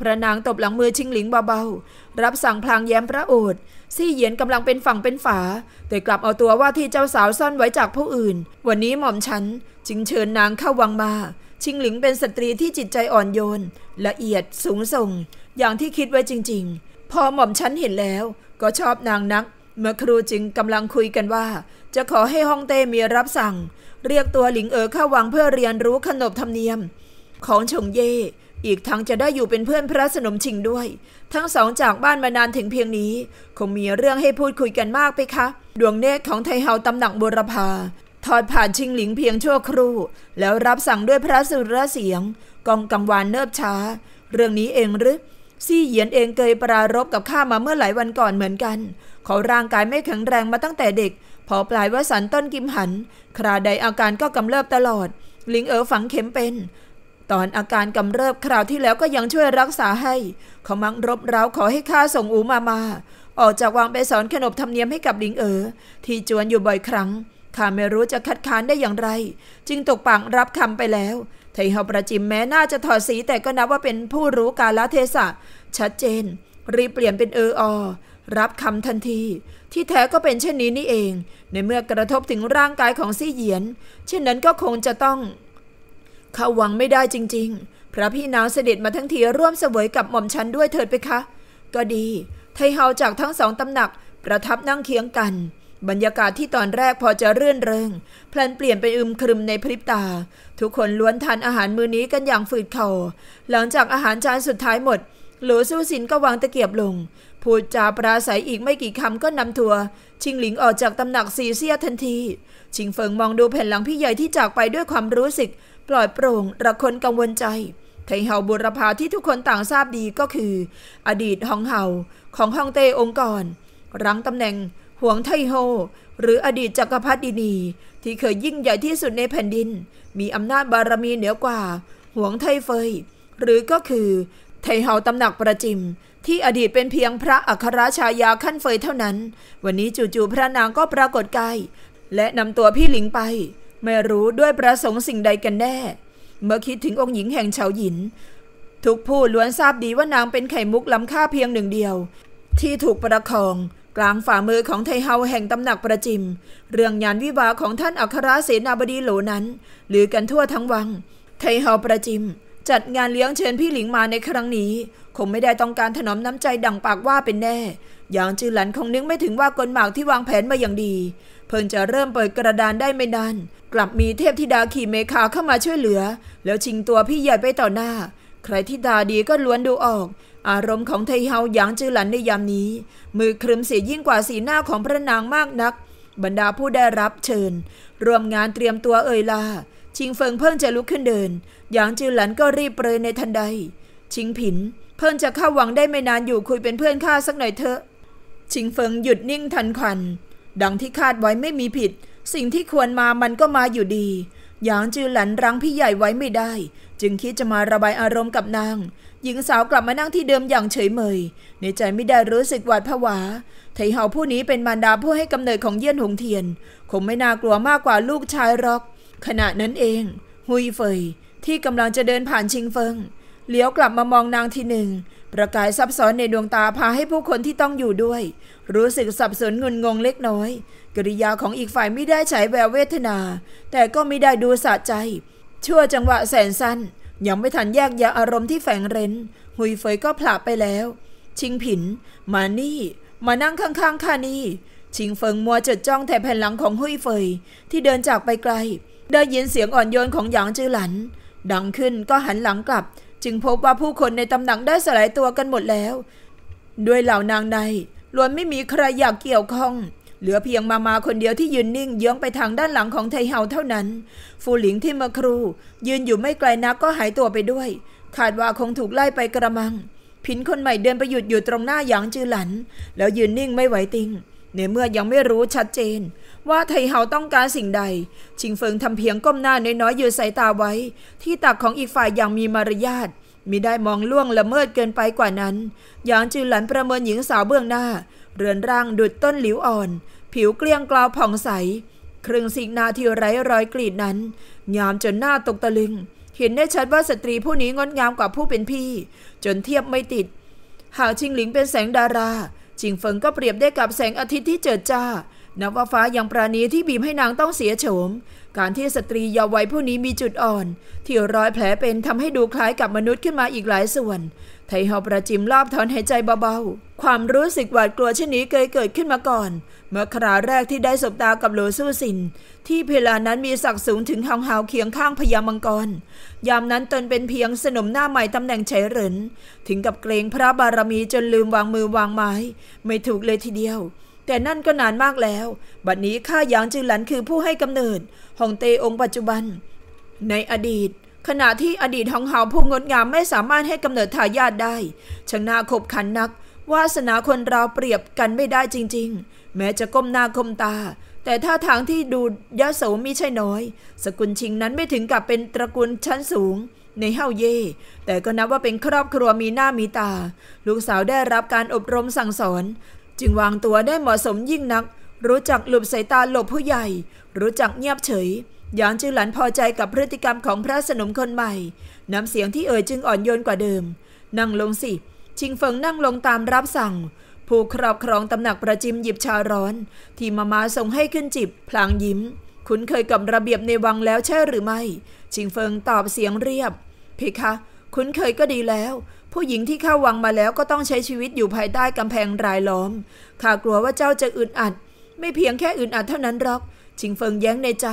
พระนางตบหลังมือชิงหลิงเบาๆ รับสั่งพลางแย้มพระโอษฐ์ซี่เหยียนกำลังเป็นฝั่งเป็นฝา แต่กลับเอาตัวว่าที่เจ้าสาวซ่อนไว้จากผู้อื่น วันนี้หม่อมฉันจึงเชิญนางเข้าวังมา ชิงหลิงเป็นสตรีที่จิตใจอ่อนโยน ละเอียดสูงส่ง อย่างที่คิดไว้จริงๆ พอหม่อมฉันเห็นแล้วก็ชอบนางนัก เมื่อครูจึงกำลังคุยกันว่า จะขอให้ฮ่องเต้มีรับสั่งเรียกตัวหลิงเอ๋อเข้าวังเพื่อเรียนรู้ขนบธรรมเนียม ของชงเย่อีกทั้งจะได้อยู่เป็นเพื่อนพระสนมชิงด้วย ทั้งสองจากบ้านมานานถึงเพียงนี้ คงมีเรื่องให้พูดคุยกันมากไปคะดวงเนตรของไทเฮาตำหนักบุรพา ทอดผ่านชิงหลิงเพียงชั่วครู่ แล้วรับสั่งด้วยพระสุรเสียงกองกังวานเนิบช้า เรื่องนี้เองหรือซี่เหยียนเองเคยปรารบกับข้ามาเมื่อหลายวันก่อนเหมือนกันเขาร่างกายไม่แข็งแรงมาตั้งแต่เด็ก พอปลายว่าสันต้นกิมหัน คราใดอาการก็กำเริบตลอดลิงเอ๋อฝังเข็มเป็นตอนอาการกำเริบคราวที่แล้วก็ยังช่วยรักษาให้เขามังรบเร้าขอให้ข้าส่งอูมามา ออกจากวังไปสอนขนบธรรมเนียมให้กับลิงเอ๋อที่จวนอยู่บ่อยครั้ง ข้าไม่รู้จะคัดค้านได้อย่างไร จึงตกปากรับคำไปแล้ว ไทเฮาประจิมแม้น่าจะถอดสีแต่ก็นับว่าเป็นผู้รู้กาลเทศะ ชัดเจน รีเปลี่ยนเป็นเอออรับคำทันที ที่แท้ก็เป็นเช่นนี้นี่เอง ในเมื่อกระทบถึงร่างกายของซี่เหยียน เช่นนั้นก็คงจะต้องข้าวังไม่ได้จริง ๆ พระพี่นางเสด็จมาทั้งทีร่วมเสวยกับหม่อมฉันด้วยเถิดไปคะ ก็ดี ไทเฮาจากทั้งสองตำหนักประทับนั่งเคียงกัน บรรยากาศที่ตอนแรกพอจะเรื่อนเริงพลันเปลี่ยนไปอึมครึมในพริบตา ทุกคนล้วนทานอาหารมื้อนี้กันอย่างฝืดเข่า หลังจากอาหารจานสุดท้ายหมด หลูสู้สินก็วางตะเกียบลง พูดจาปราศัยอีกไม่กี่คำก็นำทัว ชิงหลิงออกจากตำหนักซีเซียทันที ชิงเฟิงมองดูแผ่นหลังพี่ใหญ่ที่จากไปด้วยความรู้สึกปล่อยโปร่งระคนกังวลใจ ไทเฮาบุรพาที่ทุกคนต่างทราบดีก็คือ อดีตฮองเฮาของฮองเต้องก่อนรั้งตำแหน่งห่วงไทโฮหรืออดีตจักรพรรดินี ที่เคยยิ่งใหญ่ที่สุดในแผ่นดินมีอำนาจบารมีเหนือกว่าห่วงไทเฟย หรือก็คือไทเฮาตำหนักประจิม ที่อดีตเป็นเพียงพระอัครชายาขั้นเฟยเท่านั้น วันนี้จู่ๆพระนางก็ปรากฏกายและนำตัวพี่หลิงไปไม่รู้ด้วยประสงค์สิ่งใดกันแน่ เมื่อคิดถึงองค์หญิงแห่งชาวหยิน ทุกผู้ล้วนทราบดีว่านางเป็นไข่มุกล้ำค่าเพียงหนึ่งเดียว ที่ถูกประคอง กลางฝ่ามือของไทเฮาแห่งตำหนักประจิม เรื่องยานวิวาของท่านอัครเสนาบดีโหลนั้น หรือกันทั่วทั้งวัง ไทเฮาประจิม จัดงานเลี้ยงเชิญพี่หลิงมาในครั้งนี้ คงไม่ได้ต้องการถนอมน้ำใจดั่งปากว่าเป็นแน่อย่างจือหลันคงนึกไม่ถึงว่ากลหมากที่วางแผนมาอย่างดีเพิ่งจะเริ่มเปิดกระดานได้ไม่นาน กลับมีเทพธิดาขี่เมคาเข้ามาช่วยเหลือ แล้วชิงตัวพี่ใหญ่ไปต่อหน้า ใครที่ตาดีก็ล้วนดูออก อารมณ์ของไทเฮาหยางจือหลันในยามนี้ มือครึมเสียยิ่งกว่าสีหน้าของพระนางมากนัก บรรดาผู้ได้รับเชิญ รวมงานเตรียมตัวเอ่ยลาชิงเฟิงเพิ่งจะลุกขึ้นเดินหยางจือหลันก็รีบเปรยในทันใด ชิงผินเพิ่งจะเข้าวังได้ไม่นานอยู่คุยเป็นเพื่อนข้าสักหน่อยเถอะชิงเฟิงหยุดนิ่งทันควันดังที่คาดไว้ไม่มีผิด สิ่งที่ควรมามันก็มาอยู่ดีหยางจือหลันรั้งพี่ใหญ่ไว้ไม่ได้ จึงคิดจะมาระบายอารมณ์กับนาง หญิงสาวกลับมานั่งที่เดิมอย่างเฉยเมยในใจไม่ได้รู้สึกหวาดผวาไทเฮาผู้นี้เป็นมารดาผู้ให้กำเนิดของเยี่ยนหงเทียนคงไม่น่ากลัวมากกว่าลูกชายรอก ขณะนั้นเอง หุยเฟยที่กำลังจะเดินผ่านชิงเฟิงเลี้ยวกลับมามองนางทีหนึ่งประกายซับซ้อนในดวงตาพาให้ผู้คนที่ต้องอยู่ด้วย รู้สึกสับสนงุนงงเล็กน้อย กริยาของอีกฝ่ายไม่ได้ใช้แววเวทนา แต่ก็ไม่ได้ดูสะใจ ชั่วจังหวะแสนสั้น ยังไม่ทันแยกยาอารมณ์ที่แฝงเร้น หุยเฟยก็ผลาไปแล้ว ชิงผิน มานี่ มานั่งข้างๆข้านี่ชิงเฟิงมัวจดจ้องแต่แผ่นหลังของหุยเฟยที่เดินจากไปไกล ได้ยินเสียงอ่อนโยนของหยางจือหลัน ดังขึ้นก็หันหลังกลับจึงพบว่าผู้คนในตำหนักได้สลายตัวกันหมดแล้ว ด้วยเหล่านางในล้วนไม่มีใครอยากเกี่ยวข้อง เหลือเพียงมามาคนเดียวที่ยืนนิ่งเยื้องไปทางด้านหลังของไทเฮาเท่านั้น ฟูหลิงที่เมื่อครู ยืนอยู่ไม่ไกลนักก็หายตัวไปด้วย คาดว่าคงถูกไล่ไปกระมัง พินคนใหม่เดินไปหยุดอยู่ตรงหน้าหยางจือหลัน แล้วยืนนิ่งไม่ไหวติงในเมื่อยังไม่รู้ชัดเจนว่าไทเฮาต้องการสิ่งใด ชิงเฟิงทำเพียงก้มหน้าน้อยๆยืนสายตาไว้ ที่ตักของอีกฝ่ายอย่างมีมารยาท มิได้มองล่วงละเมิดเกินไปกว่านั้น หยางจือหลันประเมินหญิงสาวเบื้องหน้า เรือนร่างดุดต้นหลิวอ่อน ผิวเกลี้ยงกลาวผ่องใส ครึ่งสิกนาที่ไร้รอยกรีดนั้น งามจนหน้าตกตะลึง เห็นได้ชัดว่าสตรีผู้นี้งดงามกว่าผู้เป็นพี่ จนเทียบไม่ติด หากชิงหลิงเป็นแสงดาราจิงเฟิงก็เปรียบได้กับแสงอาทิตย์ที่เจิดจ้านับว่าฟ้ายังปราณีที่บีบให้นางต้องเสียโฉม การที่สตรีเยาว์วัยผู้นี้มีจุดอ่อนที่รอยแผลเป็นทำให้ดูคล้ายกับมนุษย์ขึ้นมาอีกหลายส่วน ไทเฮาประจิมลอบถอนหายใจเบาๆ ความรู้สึกหวาดกลัวเช่นนี้เคยเกิดขึ้นมาก่อน เมื่อคราแรกที่ได้สบตากับโลซู่สินที่เพลานั้นมีศักดิ์สูงถึงฮองฮาวเคียงข้างพญามังกรยามนั้นตนเป็นเพียงสนมหน้าใหม่ตำแหน่งเฉยเหรินถึงกับเกรงพระบารมีจนลืมวางมือวางไม้ ไม่ถูกเลยทีเดียวแต่นั่นก็นานมากแล้ว บัดนนี้ข้าหยางจือหลันคือผู้ให้กำเนิดฮองเตองปัจจุบัน ในอดีต ขณะที่อดีตฮองเฮาผู้งดงามไม่สามารถให้กำเนิดทายาทได้ ช่างน่าขบขันนักวาสนาคนเราเปรียบกันไม่ได้จริง ๆ แม้จะก้มหน้าก้มตา แต่ท่าทางที่ดูยะโสมีใช่น้อย สกุลชิงนั้นไม่ถึงกับเป็นตระกูลชั้นสูง ในเฮาเย่ แต่ก็นับว่าเป็นครอบครัวมีหน้ามีตา ลูกสาวได้รับการอบรมสั่งสอนจึงวางตัวได้เหมาะสมยิ่งนัก รู้จักหลบสายตาหลบผู้ใหญ่ รู้จักเงียบเฉย ยานจือหลันพอใจกับพฤติกรรมของพระสนมคนใหม่ น้ำเสียงที่เอ่ยจึงอ่อนโยนกว่าเดิม นั่งลงสิชิงเฟิงนั่งลงตามรับสั่ง ผู้ครอบครองตำหนักประจิมหยิบชาร้อนที่มามาส่งให้ขึ้นจิบพลางยิ้ม คุ้นเคยกับระเบียบในวังแล้วใช่หรือไม่ชิงเฟิงตอบเสียงเรียบเพคะ คุ้นเคยก็ดีแล้วผู้หญิงที่เข้าวังมาแล้วก็ต้องใช้ชีวิตอยู่ภายใต้กำแพงรายล้อมข้ากลัวว่าเจ้าจะอึดอัด ไม่เพียงแค่อึดอัดเท่านั้นหรอก ชิงเฟิงแย้งในใจ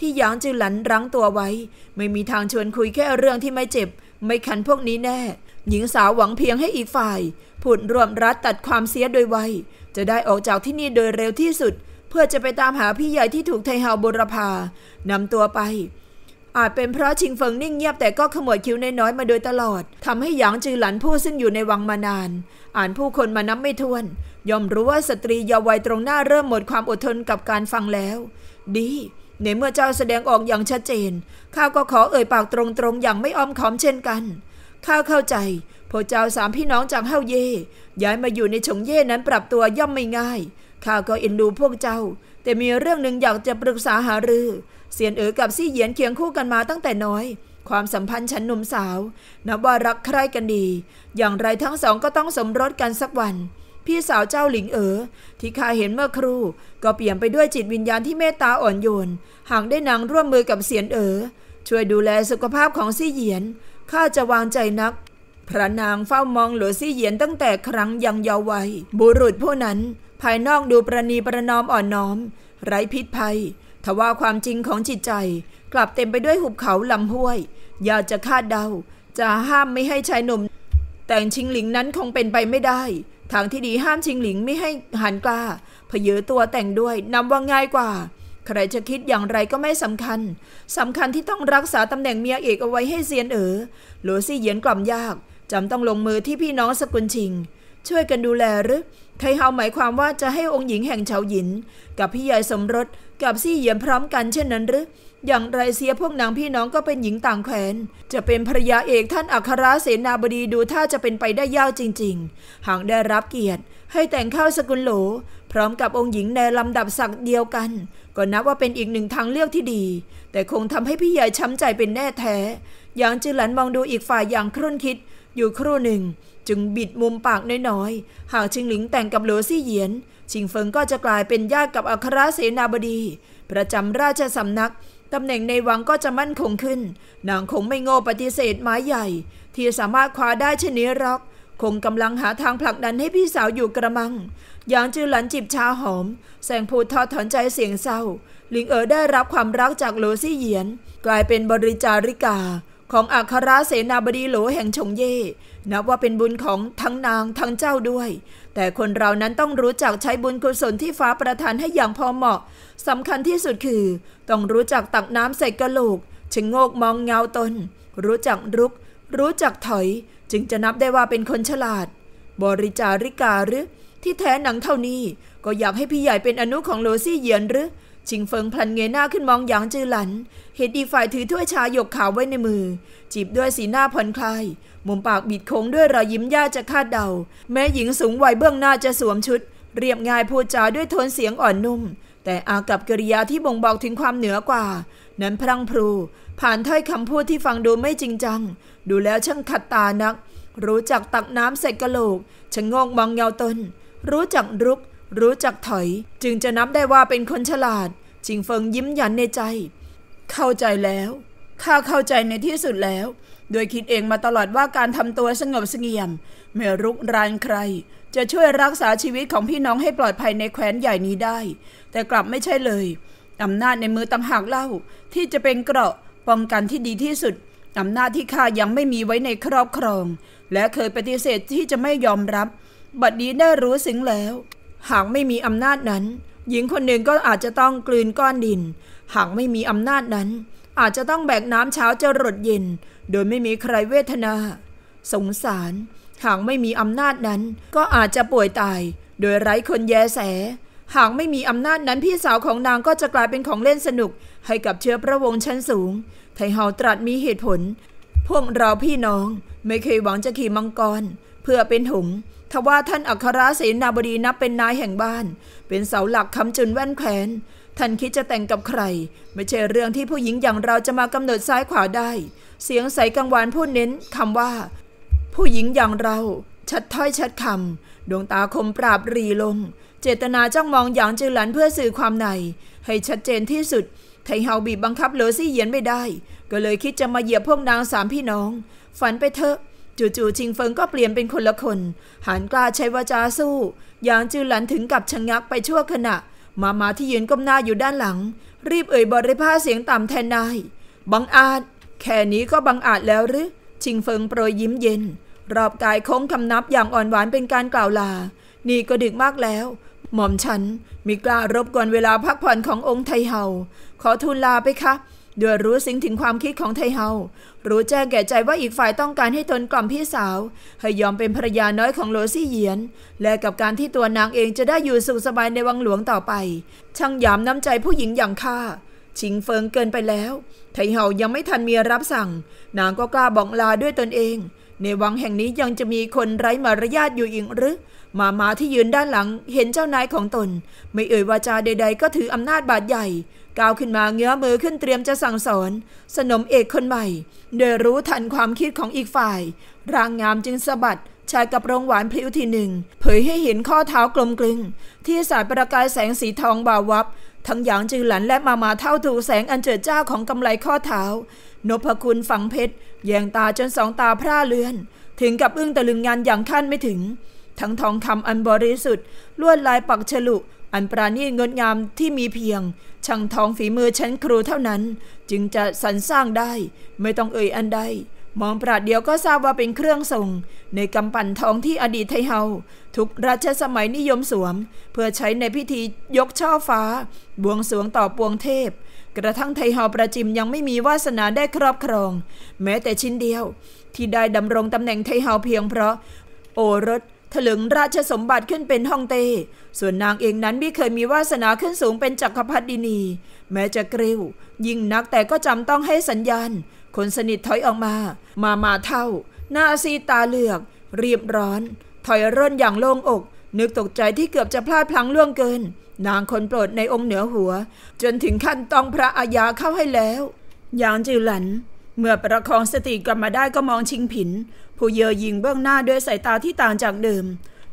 ที่หยางจือหลันรั้งตัวไว้ ไม่มีทางชวนคุยแค่เรื่องที่ไม่เจ็บ ไม่ขันพวกนี้แน่ หญิงสาวหวังเพียงให้อีกฝ่าย ผุดรวมรัดตัดความเสียโดยไว จะได้ออกจากที่นี่โดยเร็วที่สุด เพื่อจะไปตามหาพี่ใหญ่ที่ถูกไทเฮาบุรพานำตัวไปอาจเป็นเพราะชิงเฟิงนิ่งเงียบแต่ก็ขมวดคิ้วน้อยๆ มาโดยตลอด ทำให้หยางจือหลันผู้ซึ่งอยู่ในวังมานาน อ่านผู้คนมานับไม่ถ้วน ยอมรู้ว่าสตรีเยาว์วัยตรงหน้าเริ่มหมดความอดทนกับการฟังแล้ว ดี ในเมื่อเจ้าแสดงออกอย่างชัดเจน ข้าก็ขอเอ่ยปากตรงๆ อย่างไม่อ้อมค้อมเช่นกัน ข้าเข้าใจพอเจ้าสามพี่น้องจากเฮาเย่ ย้ายมาอยู่ในชงเย่นั้นปรับตัวย่อมไม่ง่ายข้าก็อินดูพวกเจ้า แต่มีเรื่องหนึ่งอยากจะปรึกษาหารือ เสียนเอ๋อกับซี่เหยียนเคียงคู่กันมาตั้งแต่น้อย ความสัมพันธ์ฉันหนุ่มสาว นับว่ารักใคร่กันดี อย่างไรทั้งสองก็ต้องสมรสกันสักวัน พี่สาวเจ้าหลิงเอ๋อที่ข้าเห็นเมื่อครู่ ก็เปลี่ยนไปด้วยจิตวิญญาณที่เมตตาอ่อนโยน หากได้นางร่วมมือกับเสียนเอ๋อ ช่วยดูแลสุขภาพของซี่เหยียน ข้าจะวางใจนัก พระนางเฝ้ามองหลัวซี่เหยียนตั้งแต่ครั้งยังเยาว์วัยบุรุษผู้นั้นภายนอกดูประนีประนอมอ่อนน้อม ไร้พิษภัยทว่าความจริงของจิตใจ กลับเต็มไปด้วยหุบเขาลำห้วย อยากจะคาดเดา จะห้ามไม่ให้ชายหนุ่ม แต่งชิงหลิงนั้นคงเป็นไปไม่ได้ ทางที่ดีห้ามชิงหลิงไม่ให้หันกล้าเพเยอตัวแต่งด้วยนำว่าง่ายกว่า ใครจะคิดอย่างไรก็ไม่สำคัญสำคัญที่ต้องรักษาตำแหน่งเมียเอกเอาไว้ให้เซียนเอ๋อหลัวซี่เยียนกล่อมยากจำต้องลงมือที่พี่น้องสกุลชิง ช่วยกันดูแลหรือไทเฮาหมายความว่าจะให้องค์หญิงแห่งชาวหยินกับพี่ใหญ่สมรสกับซี่เหยียมพร้อมกันเช่นนั้นหรือ อย่างไรเสียพวกนางพี่น้องก็เป็นหญิงต่างแขวนจะเป็นภรยาเอกท่านอัคราเสนาบดีดูท่าจะเป็นไปได้ยากจริงๆ หากได้รับเกียรติ ให้แต่งเข้าสกุลโหลพร้อมกับองค์หญิงในลำดับศักดิ์เดียวกันก็นับว่าเป็นอีกหนึ่งทางเลือกที่ดี แต่คงทำให้พี่ใหญ่ช้ำใจเป็นแน่แท้อย่างจือหลันมองดูอีกฝ่ายอย่างครุ่นคิดอยู่ครู่หนึ่งจึงบิดมุมปากน้อยๆ หากชิงหลิงแต่งกับหลวซี่เหยียน ชิงเฟิงก็จะกลายเป็นญาติกับอัครเสนาบดี ประจำราชสำนักตำแหน่งในวังก็จะมั่นคงขึ้น นางคงไม่โง่ปฏิเสธไม้ใหญ่ ที่สามารถคว้าได้เช่นนี้หรอก คงกำลังหาทางผลักดันให้พี่สาวอยู่กระมังอย่างจือหลันจิบชาหอม แสงพูดทอดถอนใจเสียงเศร้าลิงเอ๋อได้รับความรักจากโหลซี่เหยียน กลายเป็นบริจาริกาของอัครเสนาบดีโหลแห่งชงเย่ นับว่าเป็นบุญของทั้งนางทั้งเจ้าด้วย แต่คนเรานั้นต้องรู้จักใช้บุญกุศลที่ฟ้าประทานให้อย่างพอเหมาะ สำคัญที่สุดคือ ต้องรู้จักตักน้ำใส่กระโหลกชงโงกมองเงาตน รู้จักรุก รู้จักถอย จึงจะนับได้ว่าเป็นคนฉลาด บริจาริกาหรือที่แท้หนังเท่านี้ก็อยากให้พี่ใหญ่เป็นอนุของโลซี่เยียนหรือชิงเฟิงพลันเงยหน้าขึ้นมองหยางจือหลัน เห็นอีฝ่ายถือถ้วยชาหยกขาวไว้ในมือจีบด้วยสีหน้าผ่อนคลาย มุมปากบิดโค้งด้วยรอยยิ้มย่าจะคาดเดา แม้หญิงสูงวัยเบื้องหน้าจะสวมชุดเรียบง่ายพูดจาด้วยโทนเสียงอ่อนนุ่ม แต่อากับกิริยาที่บ่งบอกถึงความเหนือกว่า นั้นพลังพลูผ่านถ้อยคำพูดที่ฟังดูไม่จริงจัง ดูแล้วช่างขัดตานัก รู้จักตักน้ำใส่กะโหลกชะงงมองเงาตนรู้จักรุกรู้จักถอย จึงจะนับได้ว่าเป็นคนฉลาด จิงเฟิงยิ้มหยันในใจ เข้าใจแล้ว ข้าเข้าใจในที่สุดแล้ว โดยคิดเองมาตลอดว่าการทำตัวสงบเสงี่ยมไม่รุกรานใคร จะช่วยรักษาชีวิตของพี่น้องให้ปลอดภัยในแคว้นใหญ่นี้ได้ แต่กลับไม่ใช่เลยอำนาจในมือต่างหากเล่าที่จะเป็นเกราะป้องกันที่ดีที่สุดอำนาจที่ข้ายังไม่มีไว้ในครอบครอง และเคยปฏิเสธที่จะไม่ยอมรับ บัดนี้ได้รู้สึงแล้วหากไม่มีอำนาจนั้น หญิงคนหนึ่งก็อาจจะต้องกลืนก้อนดิน หากไม่มีอำนาจนั้น อาจจะต้องแบกน้ำเช้าจะรดเย็น โดยไม่มีใครเวทนาสงสาร หากไม่มีอำนาจนั้นก็อาจจะป่วยตาย โดยไร้คนแยแส หากไม่มีอำนาจนั้น พี่สาวของนางก็จะกลายเป็นของเล่นสนุก ให้กับเชื้อพระวงศ์ชั้นสูงไทเฮาตรัสมีเหตุผล พวกเราพี่น้องไม่เคยหวังจะขี่มังกรเพื่อเป็นหงทว่าท่านอัครเสนาบดีนับเป็นนายแห่งบ้าน เป็นเสาหลักคำจุนแว่นแขวนท่านคิดจะแต่งกับใคร ไม่ใช่เรื่องที่ผู้หญิงอย่างเราจะมากำหนดซ้ายขวาได้ เสียงใสกังวานพูดเน้นคำว่า ผู้หญิงอย่างเราชัดถ้อยชัดคำดวงตาคมปราบรีลง เจตนาจ้องมองอย่างจือหลันเพื่อสื่อความใน ให้ชัดเจนที่สุด ไทเฮาบีบบังคับเหลอซี่เยียนไม่ได้ ก็เลยคิดจะมาเหยียบพวกนางสามพี่น้อง ฝันไปเถอะจู่ๆชิงเฟิงก็เปลี่ยนเป็นคนละคนหันกล้าใช้วาจาสู้ อย่างจือหลันถึงกับชะงักไปชั่วขณะ มามาที่ยืนก้มหน้าอยู่ด้านหลัง รีบเอ่ยบริภาเสียงต่ำแทนนายบังอาจแค่นี้ก็บังอาจแล้วหรือชิงเฟิงโปรยยิ้มเย็น รอบกายโค้งคำนับอย่างอ่อนหวานเป็นการกล่าวลา นี่ก็ดึกมากแล้ว หม่อมฉันมิกล้ารบกวนเวลาพักผ่อนขององค์ไทเฮาขอทูลลาไปคะด้วยรู้สิ่งถึงความคิดของไทเฮารู้แจ้งแก่ใจว่าอีกฝ่ายต้องการให้ตนกล่อมพี่สาว ให้ยอมเป็นภรรยาน้อยของโลซี่เยียน และกับการที่ตัวนางเองจะได้อยู่สุขสบายในวังหลวงต่อไป ช่างยามน้ำใจผู้หญิงอย่างข้าชิงเฟิงเกินไปแล้ว ไทเฮายังไม่ทันเมียรับสั่ง นางก็กล้าบอกลาด้วยตนเอง ในวังแห่งนี้ยังจะมีคนไร้มารยาทอยู่อีกหรือ มามาที่ยืนด้านหลังเห็นเจ้านายของตน ไม่เอ่ยวาจาใดๆ ก็ถืออำนาจบาดใหญ่ก้าวขึ้นมาเงื้อมือขึ้นเตรียมจะสั่งสอน สนมเอกคนใหม่โดยรู้ทันความคิดของอีกฝ่าย ร่างงามจึงสะบัดชายกับโรงหวานพลิ้วทีหนึ่ง เผยให้เห็นข้อเท้ากลมกลึง ที่สายประกายแสงสีทองบาวับ ทั้งหยางจือหลันและมามาเท่าถูกแสงอันเจิดจ้าของกำไลข้อเท้านพคุณฝังเพชรแยงตาจนสองตาพร่าเลือน ถึงกับอึ้งตะลึงงานอย่างขั้นไม่ถึง ทั้งทองคำอันบริสุทธิ์ ลวดลายปักฉลุอันปราณีตงดงามที่มีเพียง ช่างทองฝีมือชั้นครูเท่านั้น จึงจะสรรสร้างได้ไม่ต้องเอ่ยอันใด มองประดเดียวก็ทราบว่าเป็นเครื่องทรง ในกำปั่นทองที่อดีตไทเฮาทุกราชสมัยนิยมสวม เพื่อใช้ในพิธียกช่อฟ้า บวงสวงต่อปวงเทพ กระทั่งไทเฮาประจิมยังไม่มีวาสนาได้ครอบครอง แม้แต่ชิ้นเดียวที่ได้ดำรงตำแหน่งไทเฮาเพียงเพราะโอรสถลึงราชสมบัติขึ้นเป็นฮ่องเต้ ส่วนนางเองนั้นไม่เคยมีวาสนาขึ้นสูงเป็นจักรพรรดินี แม้จะกริ้วยิ่งนักแต่ก็จำต้องให้สัญญาณ คนสนิทถอยออกมา มามาเท่า หน้าซีตาเหลือกรีบร้อน ถอยร่นอย่างโล่งอก นึกตกใจที่เกือบจะพลาดพลั้งล่วงเกิน นางคนโปรดในองค์เหนือหัว จนถึงขั้นต้องพระอาญาเข้าให้แล้วอย่างจือหลันเมื่อประคองสติกลับมาได้ก็มองชิงผิน ผู้เยอยิงเบื้องหน้าด้วยสายตาที่ต่างจากเดิม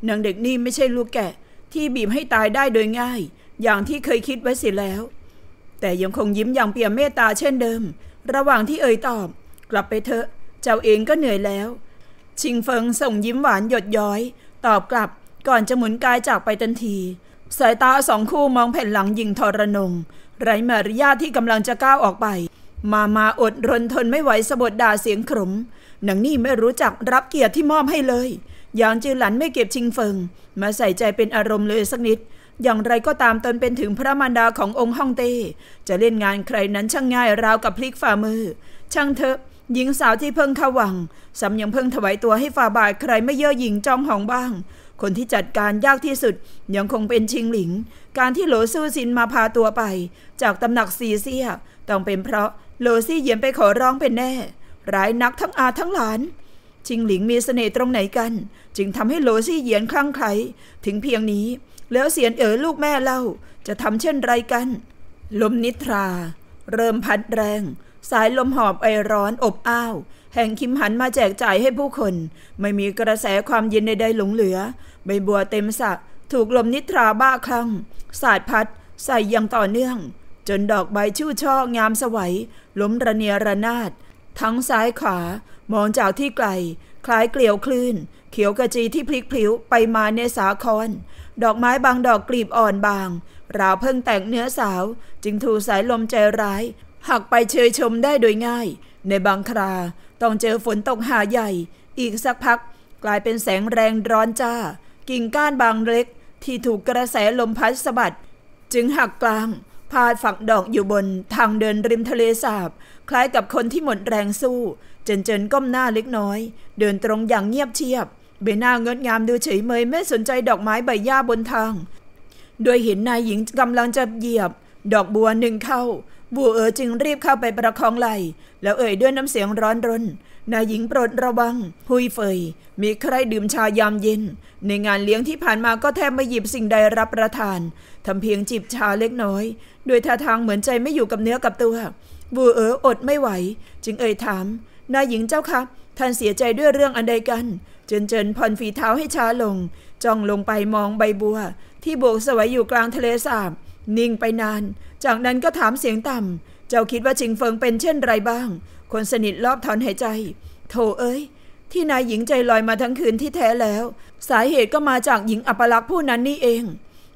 นางเด็กนี่ไม่ใช่ลูกแกะ ที่บีบให้ตายได้โดยง่าย อย่างที่เคยคิดไว้เสียแล้ว แต่ยังคงยิ้มอย่างเปี่ยมเมตตาเช่นเดิม ระหว่างที่เอ่ยตอบ กลับไปเถอะ เจ้าเองก็เหนื่อยแล้ว ชิงเฟิงส่งยิ้มหวานหยดย้อย ตอบกลับก่อนจะหมุนกายจากไปทันที สายตาสองคู่มองแผ่นหลังยิงทรนงไร้มารยาทที่กำลังจะก้าวออกไปมา มาอดรนทนไม่ไหวสะบดด่าเสียงขรุมหนังนี่ ไม่รู้จักรับเกียรติที่มอบให้เลยยาง จือ หลันไม่เก็บชิงเฟิง มาใส่ใจเป็นอารมณ์เลยสักนิด อย่างไรก็ตามตนเป็นถึงพระมารดาขององค์ฮ่องเต้ จะเล่นงานใครนั้นช่างง่าย ราว กับพลิกฝ่ามือ ช่างเถอะ หญิงสาวที่เพิ่งเข้าวังสำยังเพิ่งถวายตัวให้ฝ่าบาทใครไม่เย่อหยิ่งจองหองบ้าง คนที่จัดการยากที่สุดยังคงเป็นชิงหลิง การที่โหลซู่ซินมาพาตัวไป จากตำหนักซีเซียต้องเป็นเพราะโลซี่ เยียมไปขอร้องเป็นแน่ ร้ายนักทั้งอาทั้งหลานจิงหลิงมีเสน่ห์ตรงไหนกัน จึงทำให้โลซี่เยียนคลั่งไคล้ถึงเพียงนี้ แล้วเสียนเอ๋อลูกแม่เล่า จะทำเช่นไรกัน ลมนิทรา เริ่มพัดแรง สายลมหอบไอร้อนอบอ้าว แห่งคิมหันมาแจกจ่ายให้ผู้คน ไม่มีกระแสความเย็นใดๆหลงเหลือ ใบบัวเต็มสระถูกลมนิทราบ้าคลั่ง สาดพัดใส่อย่างต่อเนื่องจนดอกใบชู่ช่องามสวัยล้มระเนียระนาดทั้งซ้ายขวามองจากที่ไกล คล้ายเกลียวคลื่น เขียวกระจีที่พลิกพลิวไปมาในสาคอนดอกไม้บางดอกกลีบอ่อนบาง ราวเพิ่งแต่งเนื้อสาว จึงถูสายลมใจร้าย หักไปเชยชมได้โดยง่าย ในบางครา ต้องเจอฝนตกหาใหญ่ อีกสักพัก กลายเป็นแสงแรงร้อนจ้า กิ่งก้านบางเล็ก ที่ถูกกระแสลมพัดสะบัดจึงหักกลางพาดฝังดอกอยู่บนทางเดินริมทะเลสาบ คล้ายกับคนที่หมดแรงสู้ เจนเจนก้มหน้าเล็กน้อย เดินตรงอย่างเงียบเชียบใบหน้าเงดงามดูเฉยเมยไม่สนใจดอกไม้ใบหญ้าบนทางโดยเห็นนายหญิงกำลังจะเหยียบ ดอกบัวหนึ่งเข้า บัวเอ๋อจึงรีบเข้าไปประคองไหลแล้วเอ่ยด้วยน้ำเสียงร้อนรนนายหญิงโปรดระวังพุยเฟยมีใครดื่มชายามเย็น ในงานเลี้ยงที่ผ่านมาก็แทบไม่หยิบสิ่งใดรับประทาน ทำเพียงจิบชาเล็กน้อยโดยท่าทางเหมือนใจไม่อยู่กับเนื้อกับตัว บูเอ๋ออดไม่ไหว จึงเอ่ยถามนายหญิงเจ้าคะท่านเสียใจด้วยเรื่องอันใดกัน เจินเจนผ่อนฝีเท้าให้ช้าลงจ้องลงไปมองใบบัวที่โบกสวยอยู่กลางทะเลสาบ นิ่งไปนาน จากนั้นก็ถามเสียงต่ำเจ้าคิดว่าชิงเฟิงเป็นเช่นไรบ้างคนสนิทรอบถอนหายใจโถเอ้ย ที่นายหญิงใจลอยมาทั้งคืนที่แท้แล้ว สาเหตุก็มาจากหญิงอัปลักษ์ผู้นั้นนี่เอง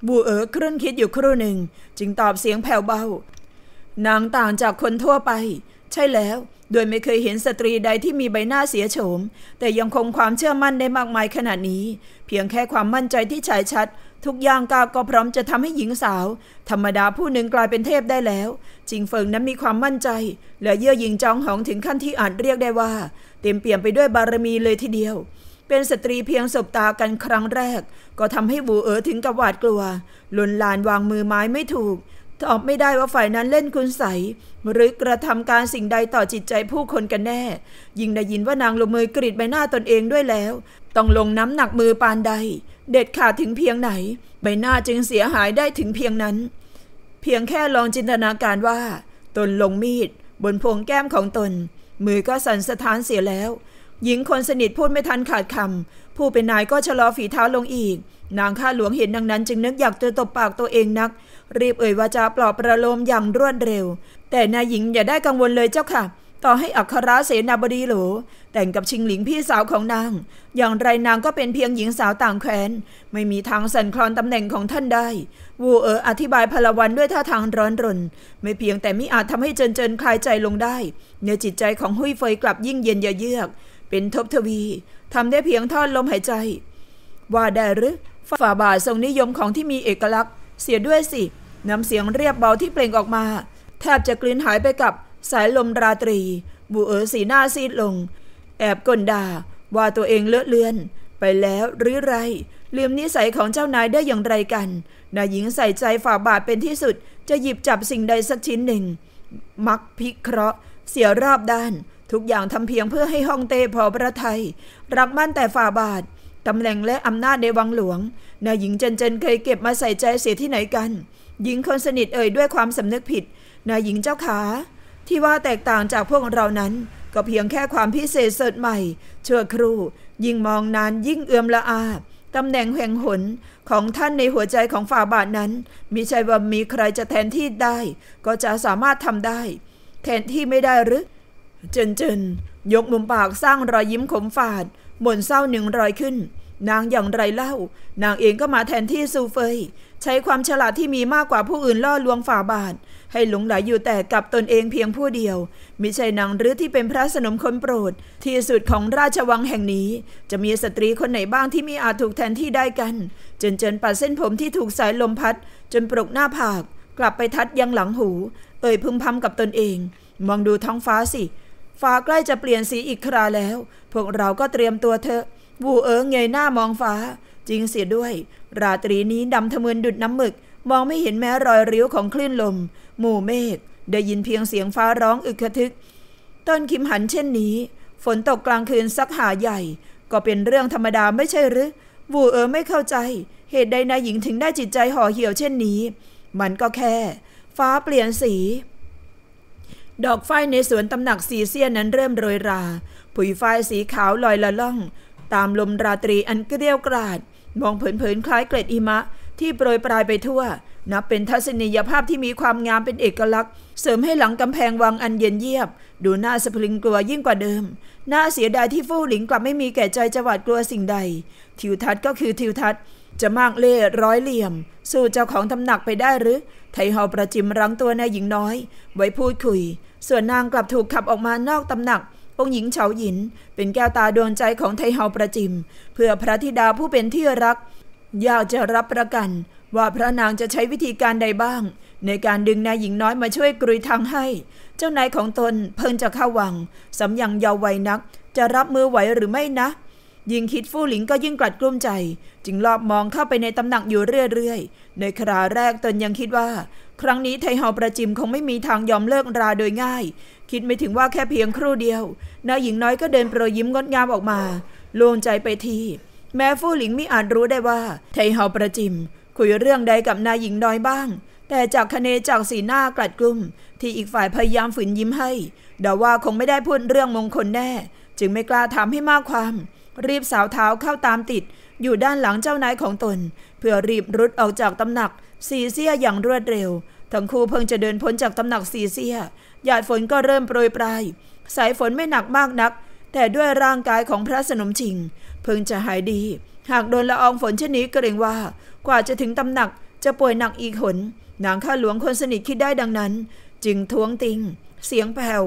บูเอ๋อครื่นคิดอยู่ครู่หนึ่งจึงตอบเสียงแผ่วเบานางต่างจากคนทั่วไป ใช่แล้ว โดยไม่เคยเห็นสตรีใดที่มีใบหน้าเสียโฉม แต่ยังคงความเชื่อมั่นได้มากมายขนาดนี้ เพียงแค่ความมั่นใจที่ฉายชัดทุกอย่างก้าวก็พร้อมจะทำให้หญิงสาว ธรรมดาผู้หนึ่งกลายเป็นเทพได้แล้ว จิงเฟิงนั้นมีความมั่นใจ และเยื่อหยิงจองหองถึงขั้นที่อาจเรียกได้ว่าเต็มเปี่ยมไปด้วยบารมีเลยทีเดียว เป็นสตรีเพียงสบตากันครั้งแรก ก็ทำให้บูเอ๋อถึงกับหวาดกลัวลุนลานวางมือไม้ไม่ถูกตอบไม่ได้ว่าฝ่ายนั้นเล่นคุณใสหรือกระทำการสิ่งใดต่อจิตใจผู้คนกันแน่ ยิ่งได้ยินว่านางลงมือกรีดใบหน้าตนเองด้วยแล้ว ต้องลงน้ำหนักมือปานใดเด็ดขาดถึงเพียงไหน ใบหน้าจึงเสียหายได้ถึงเพียงนั้น เพียงแค่ลองจินตนาการว่า ตนลงมีด บนพวงแก้มของตน มือก็สั่นสะท้านเสียแล้ว หญิงคนสนิทพูดไม่ทันขาดคำผู้เป็นนายก็ชะลอฝีเท้าลงอีก นางข้าหลวงเห็นดังนั้น จึงนึกอยากจะตบปากตัวเองนัก รีบเอ่ยวาจาปลอบประโลมอย่างรวดเร็ว แต่นายหญิงอย่าได้กังวลเลยเจ้าค่ะต่อให้อัครเสนาบดีหรูแต่งกับชิงหลิงพี่สาวของนาง อย่างไรนางก็เป็นเพียงหญิงสาวต่างแคว้นไม่มีทางสั่นคลอนตำแหน่งของท่านได้ วูเอออธิบายพลวันด้วยท่าทางร้อนรนไม่เพียงแต่ไม่อาจทำให้เจินเจินคลายใจลงได้เนื้อจิตใจของหุยเฟยกลับยิ่งเย็นเยือกเป็นทบทวีทำได้เพียงทอดลมหายใจว่าได้หรือฝ่าบาททรงนิยมของที่มีเอกลักษณ์ เสียด้วยสิน้ำเสียงเรียบเบาที่เปล่งออกมาแทบจะกลืนหายไปกับสายลมราตรี บูเอ๋อสีหน้าซีดลง แอบกลด่าว่าตัวเองเลอะเลือน ไปแล้วหรือไรลืมนิสัยของเจ้านายได้อย่างไรกันนายหญิงใส่ใจฝ่าบาทเป็นที่สุด จะหยิบจับสิ่งใดสักชิ้นหนึ่ง มักพิเคราะห์ เสียรอบด้าน ทุกอย่างทำเพียงเพื่อให้ฮ่องเต้พอประไทย รักมั่นแต่ฝ่าบาทตำแหน่งและอำนาจในวังหลวงนายหญิงเจนเจนเคยเก็บมาใส่ใจเสียที่ไหนกัน หญิงคนสนิทเอ่ยด้วยความสำนึกผิดนายหญิงเจ้าขาที่ว่าแตกต่างจากพวกเรานั้นก็เพียงแค่ความพิเศษสดใหม่เชื่อครู ยิ่งมองนานยิ่งเอื้อมละอาตำแหน่งแห่งหน ของท่านในหัวใจของฝ่าบาทนั้นมิใช่ว่ามีใครจะแทนที่ได้ ก็จะสามารถทำได้ แทนที่ไม่ได้หรือเจนเจนยกมุมปากสร้างรอยยิ้มขมฝาด หม่นเศร้าหนึ่งรอยขึ้นนางอย่างไรเล่า นางเองก็มาแทนที่ซูเฟย ใช้ความฉลาดที่มีมากกว่าผู้อื่นล่อลวงฝ่าบาท ให้หลงไหลอยู่แต่กับตนเองเพียงผู้เดียวมิใช่นางหรือที่เป็นพระสนมคนโปรด ที่สุดของราชวังแห่งนี้ จะมีสตรีคนไหนบ้างที่มีอาจถูกแทนที่ได้กัน จนเจนปัดเส้นผมที่ถูกสายลมพัดจนปรกหน้าผาก กลับไปทัดยังหลังหูเอ่ยพึมพำกับตนเอง มองดูท้องฟ้าสิ ฟ้าใกล้จะเปลี่ยนสีอีกคราแล้ว พวกเราก็เตรียมตัวเถอะบูเอิงเงยหน้ามองฟ้า จริงเสียด้วย ราตรีนี้ดำทะมึนดุดน้ำหมึก มองไม่เห็นแม้รอยริ้วของคลื่นลม หมู่เมฆได้ยินเพียงเสียงฟ้าร้องอึกทึก ต้นคิมหันเช่นนี้ ฝนตกกลางคืนสักหาใหญ่ ก็เป็นเรื่องธรรมดาไม่ใช่หรือวูเองไม่เข้าใจ เหตุใดนายหญิงถึงได้จิตใจห่อเหี่ยวเช่นนี้ มันก็แค่ ฟ้าเปลี่ยนสี ดอกไฟในสวนตำหนักสีเซียนนั้นเริ่มโรยรา ผุยไฟสีขาวลอยละล่องตามลมราตรีอันเกลียวกราด มองเผินๆคล้ายเกล็ดอิมะ ที่โปรยปลายไปทั่วนับเป็นทัศนียภาพที่มีความงามเป็นเอกลักษณ์เสริมให้หลังกำแพงวังอันเย็นเยียบดูน่าสะพรึงกลัวยิ่งกว่าเดิมน่าเสียดายที่ฟู่หลิงกลับไม่มีแก่ใจจะหวาดกลัวสิ่งใด ทิวทัศน์ก็คือทิวทัศน์จะมากเล่ร้อยเหลี่ยม สู้เจ้าของตำหนักไปได้หรือไทเฮาประจิมรั้งตัวนายหญิงน้อย ไว้พูดคุย ส่วนนางกลับถูกขับออกมานอกตำหนักปงหญิงเฉาหยินเป็นแก้วตาดวงใจของไทเฮาประจิม เพื่อพระธิดาผู้เป็นที่รักอยากจะรับประกันว่าพระนางจะใช้วิธีการใดบ้างในการดึงนายหญิงน้อยมาช่วยกรุยทางให้ เจ้านายของตนเพิ่งจะเข้าวังสำยังเยาววัยนักจะรับมือไหวหรือไม่นะ ยิ่งคิดฟู่หลิงก็ยิ่งกลัดกลุ้มใจ จึงรอบมองเข้าไปในตำหนักอยู่เรื่อยๆในคราแรกตนยังคิดว่าครั้งนี้ไทเฮาประจิมคงไม่มีทางยอมเลิกราโดยง่ายคิดไม่ถึงว่าแค่เพียงครู่เดียวนายหญิงน้อยก็เดินโปรยยิ้มงดงามออกมาโล่งใจไปที แม้ฟู่หลิงไม่อาจรู้ได้ว่าไทเฮาประจิมคุยเรื่องใดกับนายหญิงน้อยบ้าง แต่จากคะเนจากสีหน้ากลัดกลุ่ม ที่อีกฝ่ายพยายามฝืนยิ้มให้เดาว่าคงไม่ได้พูดเรื่องมงคลแน่ จึงไม่กล้าถามให้มากความ รีบสาวเท้าเข้าตามติดอยู่ด้านหลังเจ้านายของตน เพื่อรีบรุดออกจากตำหนักสีเสียอย่างรวดเร็วทั้งคู่เพิ่งจะเดินพ้นจากตำหนักสีเสียหยาดฝนก็เริ่มโปรยปลาย สายฝนไม่หนักมากนัก แต่ด้วยร่างกายของพระสนมชิง เพิ่งจะหายดี หากโดนละอองฝนเช่นนี้เกรงว่า กว่าจะถึงตำหนักจะป่วยหนักอีกหนนางข้าหลวงคนสนิทคิดได้ดังนั้น จึงท้วงติง เสียงแผ่ว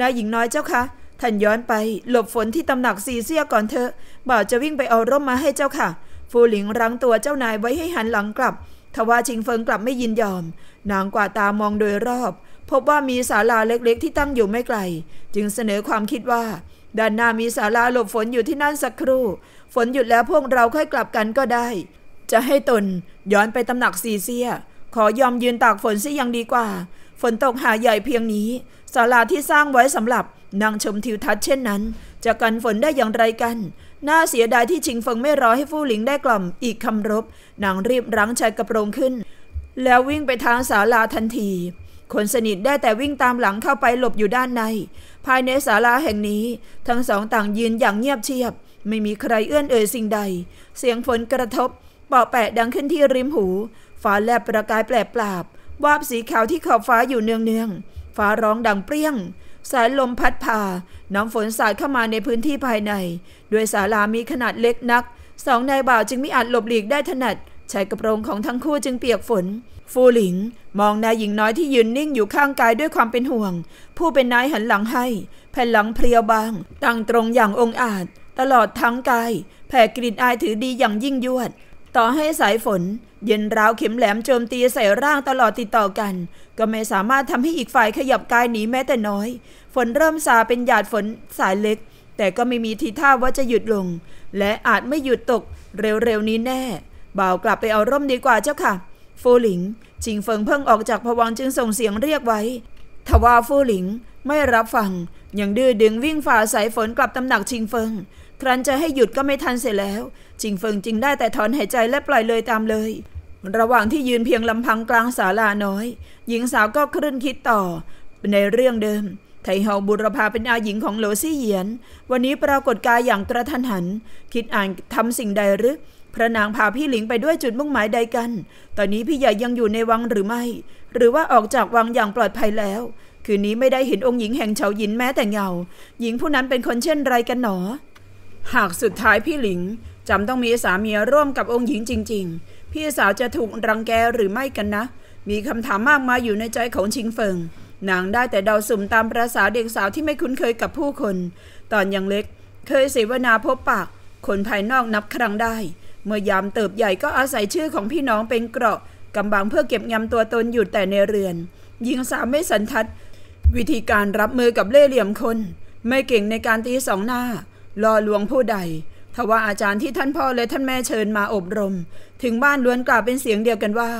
นายหญิงน้อยเจ้าคะ ท่านย้อนไปหลบฝนที่ตำหนักสีเสียก่อนเถอะบ่าวจะวิ่งไปเอาร่มมาให้เจ้าค่ะ ฟูหลิงรั้งตัวเจ้านายไว้ให้หันหลังกลับทว่าชิงเฟิงกลับไม่ยินยอม นางกว่าตามองโดยรอบ พบว่ามีศาลาเล็กๆที่ตั้งอยู่ไม่ไกล จึงเสนอความคิดว่า ด้านหน้ามีศาลาหลบฝนอยู่ที่นั่นสักครู่ ฝนหยุดแล้วพวกเราค่อยกลับกันก็ได้ จะให้ตนย้อนไปตำหนักซีเซีย ขอยอมยืนตากฝนซิยังดีกว่า ฝนตกหาใหญ่เพียงนี้ศาลาที่สร้างไว้สำหรับนั่งชมทิวทัศน์เช่นนั้น จะกันฝนได้อย่างไรกันน่าเสียดายที่ชิงเฟิงไม่รอให้ฟู่หลิงได้กล่อมอีกคำรบนางรีบรั้งชายกระโปรงขึ้น แล้ววิ่งไปทางศาลาทันที คนสนิทได้แต่วิ่งตามหลังเข้าไปหลบอยู่ด้านใน ภายในศาลาแห่งนี้ ทั้งสองต่างยืนอย่างเงียบเชียบ ไม่มีใครเอื้อนเอ่ยสิ่งใด เสียงฝนกระทบเปาะแปะดังขึ้นที่ริมหูฟ้าแลบประกายแปลกปราบวาบสีขาวที่ขอบฟ้าอยู่เนืองๆฟ้าร้องดังเปรี้ยง สายลมพัดผ่าน้ำฝนสาดเข้ามาในพื้นที่ภายในด้วยศาลามีขนาดเล็กนัก สองนายบ่าวจึงไม่อาจหลบหลีกได้ถนัดชายกระโปรงของทั้งคู่จึงเปียกฝน ฟูหลิงมองนายหญิงน้อยที่ยืนนิ่งอยู่ข้างกายด้วยความเป็นห่วง ผู้เป็นนายหันหลังให้ แผ่นหลังเพลียวบางตั้งตรงอย่างองอาจตลอดทั้งกายแผ่กลิ่นอายถือดีอย่างยิ่งยวด ต่อให้สายฝนเย็นราวเข็มแหลมโจมตีใส่ร่างตลอดติดต่อกัน ก็ไม่สามารถทำให้อีกฝ่ายขยับกายหนีแม้แต่น้อย ฝนเริ่มซาเป็นหยาดฝนสายเล็กแต่ก็ไม่มีทีท่าว่าจะหยุดลง และอาจไม่หยุดตกเร็วๆนี้แน่ บ่าวกลับไปเอาร่มดีกว่าเจ้าค่ะ ฟูหลิงชิงเฟิงเพิ่งออกจากผวังจึงส่งเสียงเรียกไว้ ทว่าฟูหลิงไม่รับฟัง ยังดื้อดึงวิ่งฝ่าสายฝนกลับตำหนักชิงเฟิงครั้นจะให้หยุดก็ไม่ทันเสร็จแล้วชิงเฟิงจึงได้แต่ถอนหายใจและปล่อยเลยตามเลย ระหว่างที่ยืนเพียงลำพังกลางศาลาน้อย หญิงสาวก็ครื่นคิดต่อในเรื่องเดิมไทเฮาบุรพาเป็นอาหญิงของโหลซี่เหยียน วันนี้ปรากฏกายอย่างกระทันหัน คิดอ่านทำสิ่งใดหรือพระนางพาพี่หลิงไปด้วยจุดมุ่งหมายใดกัน ตอนนี้พี่ใหญ่ยังอยู่ในวังหรือไม่ หรือว่าออกจากวังอย่างปลอดภัยแล้ว คืนนี้ไม่ได้เห็นองค์หญิงแห่งเฉาหยินแม้แต่เงาหญิงผู้นั้นเป็นคนเช่นไรกันหนอ หากสุดท้ายพี่หลิงจำต้องมีสามีร่วมกับองค์หญิงจริง ๆ พี่สาวจะถูกรังแกหรือไม่กันนะ มีคำถามมากมายอยู่ในใจของชิงเฟิงนางได้แต่เดาสุ่มตามประษาเด็กสาวที่ไม่คุ้นเคยกับผู้คน ตอนยังเล็กเคยเสวนาพบปากคนภายนอกนับครั้งได้ เมื่อยามเติบใหญ่ก็อาศัยชื่อของพี่น้องเป็นเกราะกำบังเพื่อเก็บงำตัวตนอยู่แต่ในเรือน ยิงสาวไม่สันทัด วิธีการรับมือกับเล่เหลี่ยมคน ไม่เก่งในการตีสองหน้าล่อลวงผู้ใด ทว่าอาจารย์ที่ท่านพ่อและท่านแม่เชิญมาอบรม ถึงบ้านล้วนกล่าวเป็นเสียงเดียวกันว่า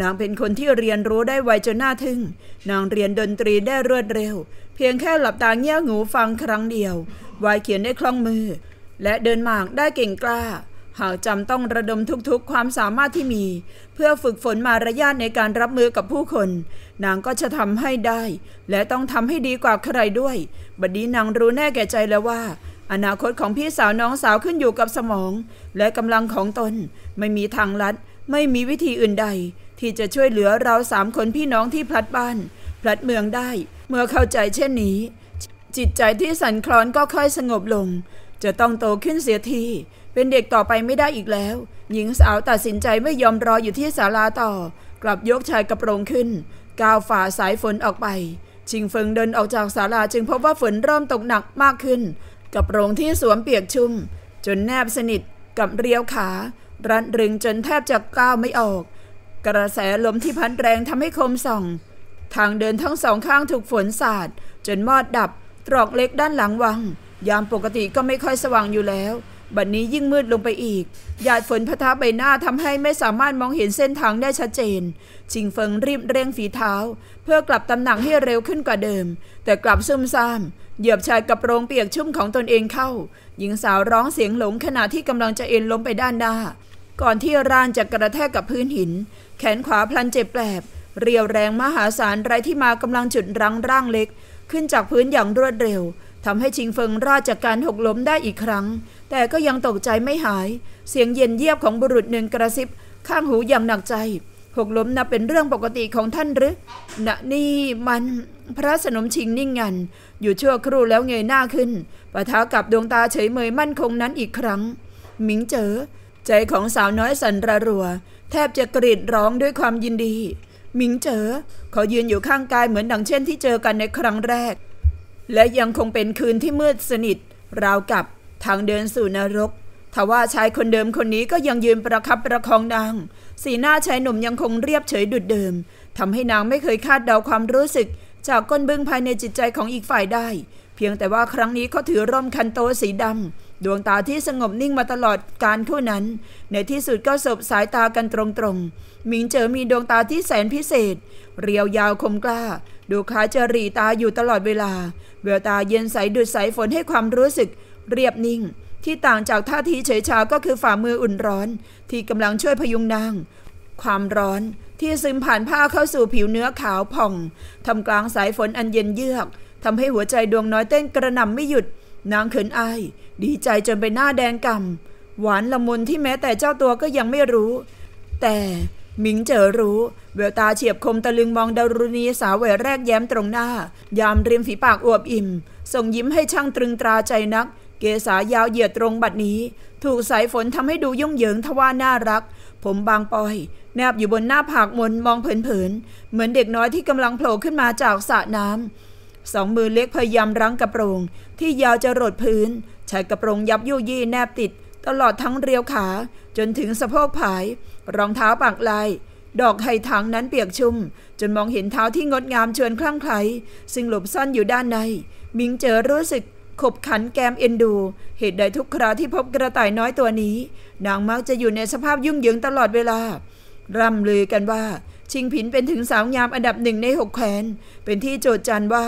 นางเป็นคนที่เรียนรู้ได้ไวจนน่าทึ่ง นางเรียนดนตรีได้รวดเร็ว เพียงแค่หลับตาเงี้ยหูฟังครั้งเดียว วายเขียนได้คล่องมือ และเดินหมากได้เก่งกล้า หากจำต้องระดมทุกๆความสามารถที่มีเพื่อฝึกฝนมารยาทในการรับมือกับผู้คน นางก็จะทำให้ได้และต้องทำให้ดีกว่าใครด้วย บัดนี้นางรู้แน่แก่ใจแล้วว่าอนาคตของพี่สาวน้องสาวขึ้นอยู่กับสมองและกำลังของตนไม่มีทางลัด ไม่มีวิธีอื่นใดที่จะช่วยเหลือเราสามคนพี่น้องที่พลัดบ้าน พลัดเมืองได้ เมื่อเข้าใจเช่นนี้ จิตใจที่สั่นคลอนก็ค่อยสงบลง จะต้องโตขึ้นเสียที เป็นเด็กต่อไปไม่ได้อีกแล้ว หญิงสาวตัดสินใจไม่ยอมรออยู่ที่ศาลาต่อ กลับยกชายกระโปรงขึ้น ก้าวฝ่าสายฝนออกไปชิงเฟิงเดินออกจากศาลา จึงพบว่าฝนเริ่มตกหนักมากขึ้นกระโปรงที่สวมเปียกชุ่มจนแนบสนิทกับเรียวขา รันรึงจนแทบจะก้าวไม่ออกกระแสลมที่พัดแรงทำให้คมส่อง ทางเดินทั้งสองข้างถูกฝนสาด จนมอดดับ ตรอกเล็กด้านหลังวัง ยามปกติก็ไม่ค่อยสว่างอยู่แล้ว บัดนนี้ยิ่งมืดลงไปอีกหยาดฝนพะทบใบหน้าทำให้ไม่สามารถมองเห็นเส้นทางได้ชัดเจนชิงเฟิงรีบเร่งฝีเท้า เพื่อกลับตำหนักให้เร็วขึ้นกว่าเดิม แต่กลับซุ่มซ่ามเหยียบชายกับโรงเปียกชุ่มของตนเองเข้า หญิงสาวร้องเสียงหลงขณะที่กำลังจะเอ็นล้มไปด้านหน้าก่อนที่ร่างจะกระแทกกับพื้นหินแขนขวาพลันเจ็บแปลบเรียวแรงมหาศาลไรที่มากำลังจุดรังร่างเล็ก ขึ้นจากพื้นอย่างรวดเร็วทำให้ชิงเฟิงรอดจากการหกล้มได้อีกครั้ง แต่ก็ยังตกใจไม่หาย เสียงเย็นเยียบของบุรุษหนึ่งกระซิบ ข้างหูอย่างหนักใจ หกล้มนับเป็นเรื่องปกติของท่านหรือนะนี่มันพระสนมชิงนิ่งงัน อยู่ชั่วครู่แล้วเงยหน้าขึ้นปะทะกับดวงตาเฉยเมยมั่นคงนั้นอีกครั้ง หมิงเจ๋อใจของสาวน้อยสันระรัวแทบจะกรีดร้องด้วยความยินดี หมิงเจ๋อเขายืนอยู่ข้างกายเหมือนดังเช่นที่เจอกันในครั้งแรก และยังคงเป็นคืนที่มืดสนิทราวกับทางเดินสู่นรกทว่าชายคนเดิมคนนี้ก็ยังยืนประคับประคองนางสีหน้าชายหนุ่มยังคงเรียบเฉยดุดเดิมทำให้นางไม่เคยคาดเดาความรู้สึก จากก้นบึ้งภายในจิตใจของอีกฝ่ายได้ เพียงแต่ว่าครั้งนี้เขาถือร่มคันโตสีดำดวงตาที่สงบนิ่งมาตลอดการคู่นั้น ในที่สุดก็สบสายตากันตรงๆหมิงเจอมีดวงตาที่แสนพิเศษ เรียวยาวคมกล้า ดูคล้ายจะรีตาอยู่ตลอดเวลาแววตาเย็นใสดุดสายฝนให้ความรู้สึกเรียบนิ่ง ที่ต่างจากท่าทีเฉยชาก็คือฝ่ามืออุ่นร้อนที่กำลังช่วยพยุงนาง ความร้อนที่ซึมผ่านผ้าเข้าสู่ผิวเนื้อขาวผ่องทำกลางสายฝนอันเย็นเยือกทำให้หัวใจดวงน้อยเต้นกระหน่ำไม่หยุดนางเขินอายดีใจจนไปหน้าแดงกำ่ำหวานละมุนที่แม้แต่เจ้าตัวก็ยังไม่รู้ แต่หมิงเจอรู้ เววตาเฉียบคมตะลึงมองดารุณีสาวแหวแรกแย้มตรงหน้า ยามริมฝีปากอวบอิ่มส่งยิ้มให้ช่างตรึงตราใจนัก เกษายาวเหยียดตรงบัดนี้ ถูกสายฝนทำให้ดูยุ่งเหยิงทว่าน่ารัก ผมบางปอย แนบอยู่บนหน้าผากมนมองเผินๆเหมือนเด็กน้อยที่กำลังโผล่ขึ้นมาจากสระน้ำสองมือเล็กพยายามรั้งกระโปรง ที่ยาวจะรดพื้นชายกระโปรงยับยุยี่แนบติด ตลอดทั้งเรียวขา จนถึงสะโพกผาย รองเท้าปากลายดอกไฮถังนั้นเปียกชุ่ม จนมองเห็นเท้าที่งดงามเชินคลั่งไคล้ซึ่งหลบซ่อนอยู่ด้านใน มิงเจอรู้สึกขบขันแกมเอ็นดู เหตุใดทุกคราที่พบกระต่ายน้อยตัวนี้ นางมักจะอยู่ในสภาพยุ่งเหยิงตลอดเวลาร่ำลือกันว่าชิงผินเป็นถึงสาวงามอันดับหนึ่งในหกแคว้นเป็นที่โจทย์จันว่า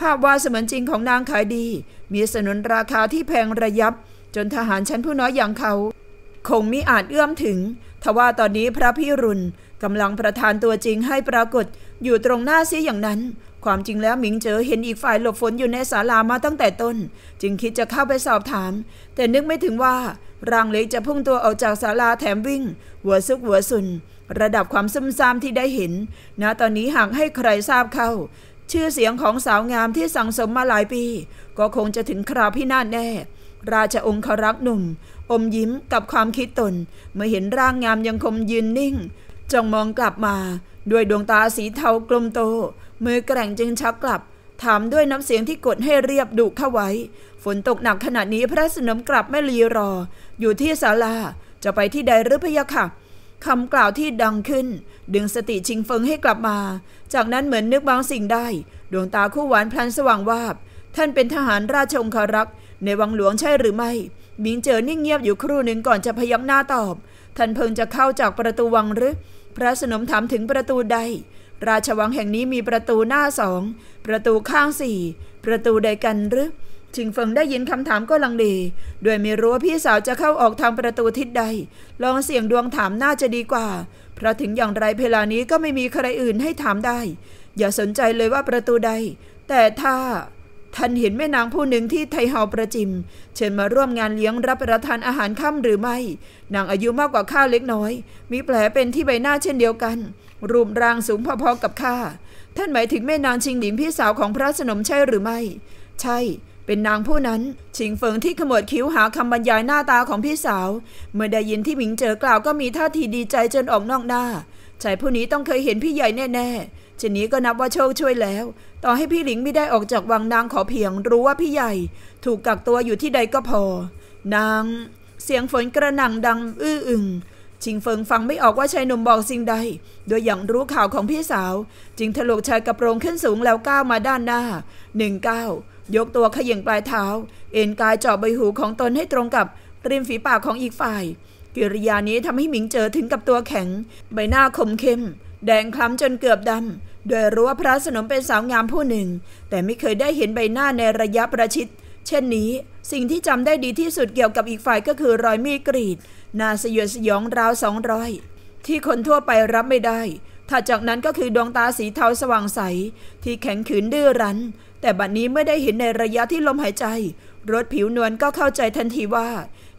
ภาพวาดเสมือนจริงของนางขายดี มีสนนราคาที่แพงระยับ จนทหารชั้นผู้น้อยอย่างเขา คงมิอาจเอื้อมถึง ทว่าตอนนี้พระพิรุณกำลังประทานตัวจริงให้ปรากฏอยู่ตรงหน้าซีอย่างนั้น ความจริงแล้วหมิงเจ๋อเห็นอีกฝ่ายหลบฝนอยู่ในศาลามาตั้งแต่ต้น จึงคิดจะเข้าไปสอบถาม แต่นึกไม่ถึงว่าร่างเล็กจะพุ่งตัวออกจากศาลาแถมวิ่ง หัวซุกหัวสุนระดับความซึมซามที่ได้เห็นนะตอนนี้หากให้ใครทราบเข้า ชื่อเสียงของสาวงามที่สั่งสมมาหลายปี ก็คงจะถึงคราวพินาศแน่ ราชองครักษ์หนุ่มอมยิ้มกับความคิดตน เมื่อเห็นร่างงามยังคมยืนนิ่ง จ้องมองกลับมาด้วยดวงตาสีเทากลมโต มือแกร่งจึงชักกลับถามด้วยน้ำเสียงที่กดให้เรียบดุเข้าไว้ ฝนตกหนักขนาดนี้พระสนมกลับไม่ลีรอ อยู่ที่ศาลาจะไปที่ใดหรือพะยะค่ะคำกล่าวที่ดังขึ้น ดึงสติชิงเฟิงให้กลับมา จากนั้นเหมือนนึกบางสิ่งได้ ดวงตาคู่หวานพลันสว่างวาบ ท่านเป็นทหารราชองคารักษ์ในวังหลวงใช่หรือไม่มิงเจอนิ่งเงียบอยู่ครู่หนึ่งก่อนจะพยักหน้าตอบ ท่านเพิ่งจะเข้าจากประตูวังหรือพระสนมถามถึงประตูใด ราชวังแห่งนี้มีประตูหน้าสองประตูข้างสี่ประตูใดกันหรือชิงเฟิงได้ยินคำถามก็ลังเล ด้วยไม่รู้ว่าพี่สาวจะเข้าออกทางประตูทิศใด ลองเสี่ยงดวงถามน่าจะดีกว่า เพราะถึงอย่างไรเวลานี้ก็ไม่มีใครอื่นให้ถามได้ อย่าสนใจเลยว่าประตูใด แต่ถ้าท่านเห็นแม่นางผู้หนึ่งที่ไทเฮาประจิม เชิญมาร่วมงานเลี้ยงรับประทานอาหารค่ำหรือไม่ นางอายุมากกว่าข้าเล็กน้อย มีแผลเป็นที่ใบหน้าเช่นเดียวกัน รูปร่างสูงพอๆกับข้า ท่านหมายถึงแม่นางชิงหลิงพี่สาวของพระสนมใช่หรือไม่ ใช่เป็นนางผู้นั้น ชิงเฟิงที่ขมวดคิ้วหาคำบรรยายหน้าตาของพี่สาว เมื่อได้ยินที่หมิงเจอกล่าวก็มีท่าทีดีใจจนออกนอกหน้าชายผู้นี้ต้องเคยเห็นพี่ใหญ่แน่ๆเช่นนี้ก็นับว่าโชคช่วยแล้ว ต่อให้พี่หลิงไม่ได้ออกจากวังนางขอเพียงรู้ว่าพี่ใหญ่ถูกกักตัวอยู่ที่ใดก็พอ นาง เสียงฝนกระหน่ำดังอื้ออึงชิงเฟิงฟังไม่ออกว่าชายหนุ่มบอกสิ่งใดโดยอย่างรู้ข่าวของพี่สาว จึงถลกชายกระโปรงขึ้นสูงแล้วก้าวมาด้านหน้าหนึ่งก้าวยกตัวขย่งปลายเท้า เอ็นกายเจาะใบหูของตนให้ตรงกับริมฝีปากของอีกฝ่าย กิริยานี้ทำให้หมิงเจอถึงกับตัวแข็ง ใบหน้าคมเข้ม แดงคล้ำจนเกือบดำโดยรู้ว่าพระสนมเป็นสาวงามผู้หนึ่ง แต่ไม่เคยได้เห็นใบหน้าในระยะประชิด เช่นนี้ สิ่งที่จำได้ดีที่สุดเกี่ยวกับอีกฝ่ายก็คือรอยมีดกรีดนาสยดสยองราวสองร้อยที่คนทั่วไปรับไม่ได้ ถัดจากนั้นก็คือดวงตาสีเทาสว่างใส ที่แข็งขืนดื้อรั้นแต่บัดนนี้เมื่อได้เห็นในระยะที่ลมหายใจ รถผิวนวลก็เข้าใจทันทีว่า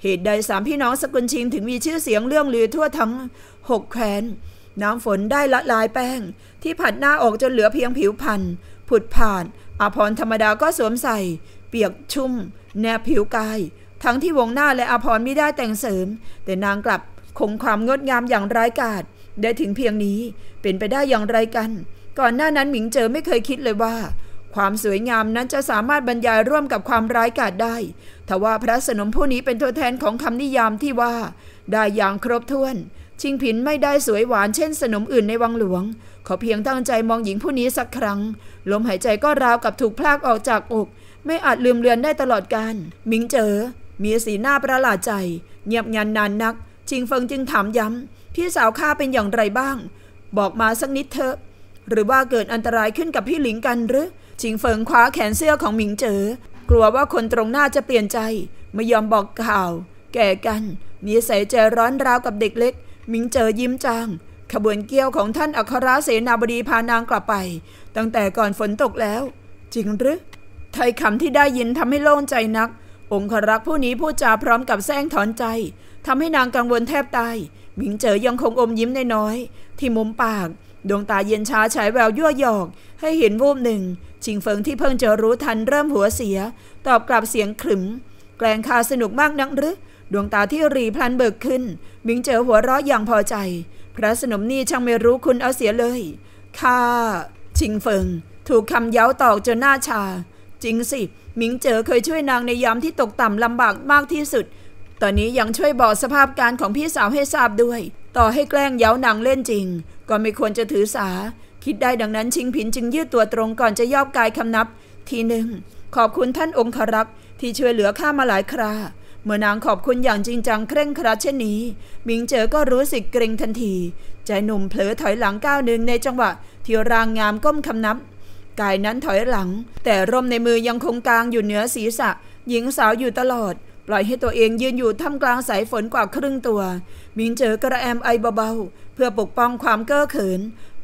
เหตุใดสามพี่น้องสกุลชิงถึงมีชื่อเสียงเรื่องลือทั่วทั้งหกแคว้นน้ำฝนได้ละลายแป้ง ที่ผัดหน้าออกจนเหลือเพียงผิวพันธุ์ผุดผ่านอาพรธรรมดาก็สวมใส่ เปียกชุ่ม แนบผิวกาย ทั้งที่วงหน้าและอาพรไม่ได้แต่งเสริม แต่นางกลับคงความงดงามอย่างร้ายกาจได้ถึงเพียงนี้เป็นไปได้อย่างไรกัน ก่อนหน้านั้นหมิงเจอไม่เคยคิดเลยว่าความสวยงามนั้นจะสามารถบรรยายร่วมกับความร้ายกาจได้ ทว่าพระสนมผู้นี้เป็นตัวแทนของคำนิยามที่ว่าได้อย่างครบถ้วน ชิงผินไม่ได้สวยหวานเช่นสนมอื่นในวังหลวง ขอเพียงตั้งใจมองหญิงผู้นี้สักครั้ง ลมหายใจก็ราวกับถูกพลากออกจากอก ไม่อาจลืมเลือนได้ตลอดการมิงเจอมีสีหน้าประหลาดใจ เงียบงันนานนักชิงเฟิงจึงถามย้ำพี่สาวข้าเป็นอย่างไรบ้าง บอกมาสักนิดเถอะ หรือว่าเกิดอันตรายขึ้นกับพี่หลิงกันหรือชิงเฟิงคว้าแขนเสื้อของหมิงเจอ๋อกลัวว่าคนตรงหน้าจะเปลี่ยนใจ ไม่ยอมบอกข่าว แก่กันนิสัยใจร้อนราวกับเด็กเล็ก หมิงเจ๋อยิ้มจางขบวนเกี้ยวของท่านอัครเสนาบดีพานางกลับไป ตั้งแต่ก่อนฝนตกแล้ว จริงหรือ ไทยคำที่ได้ยินทำให้โล่งใจนัก องครักษ์ผู้นี้พูดจาพร้อมกับแซงถอนใจทำให้นางกังวลแทบตายหมิงเจ๋อยังคงอมยิ้มน้อยๆที่มุมปากดวงตาเย็นช้าฉายแววยั่วยอกให้เห็นวูบหนึ่ง ชิงเฟิงที่เพิ่งจะรู้ทันเริ่มหัวเสียตอบกลับเสียงขรึม แกล้งคาสนุกมากนักหรือ ดวงตาที่รีพลันเบิกขึ้น มิงเจอหัวเราะอย่างพอใจ พระสนมนี่ช่างไม่รู้คุณเอาเสียเลยข้าชิงเฟิง ถูกคำเย้าตอกจนหน้าชา จริงสิ มิงเจอเคยช่วยนางในยามที่ตกต่ำลำบากมากที่สุด ตอนนี้ยังช่วยบอกสภาพการของพี่สาวให้ทราบด้วยต่อให้แกล้งเย้านางเล่นจริง ก็ไม่ควรจะถือสา คิดได้ดังนั้นชิงผินจึงยืดตัวตรงก่อนจะยอบกายคำนับ ทีหนึ่งขอบคุณท่านองครักษ์ที่ช่วยเหลือข้ามาหลายคราเมื่อนางขอบคุณอย่างจริงจัง เคร่งครัดเช่นนี้ มิงเจอก็รู้สึกเกรงทันที ใจหนุ่มเผลอถอยหลังก้าวหนึ่งในจังหวะที่รางงามก้มคำนับ กายนั้นถอยหลัง แต่ร่มในมือยังคงกลางอยู่เหนือศีรษะ หญิงสาวอยู่ตลอดปล่อยให้ตัวเองยืนอยู่ท่ามกลางสายฝนกว่าครึ่งตัว มิงเจอกระแอมไอเบาๆ เพื่อปกป้องความเก้อเขิน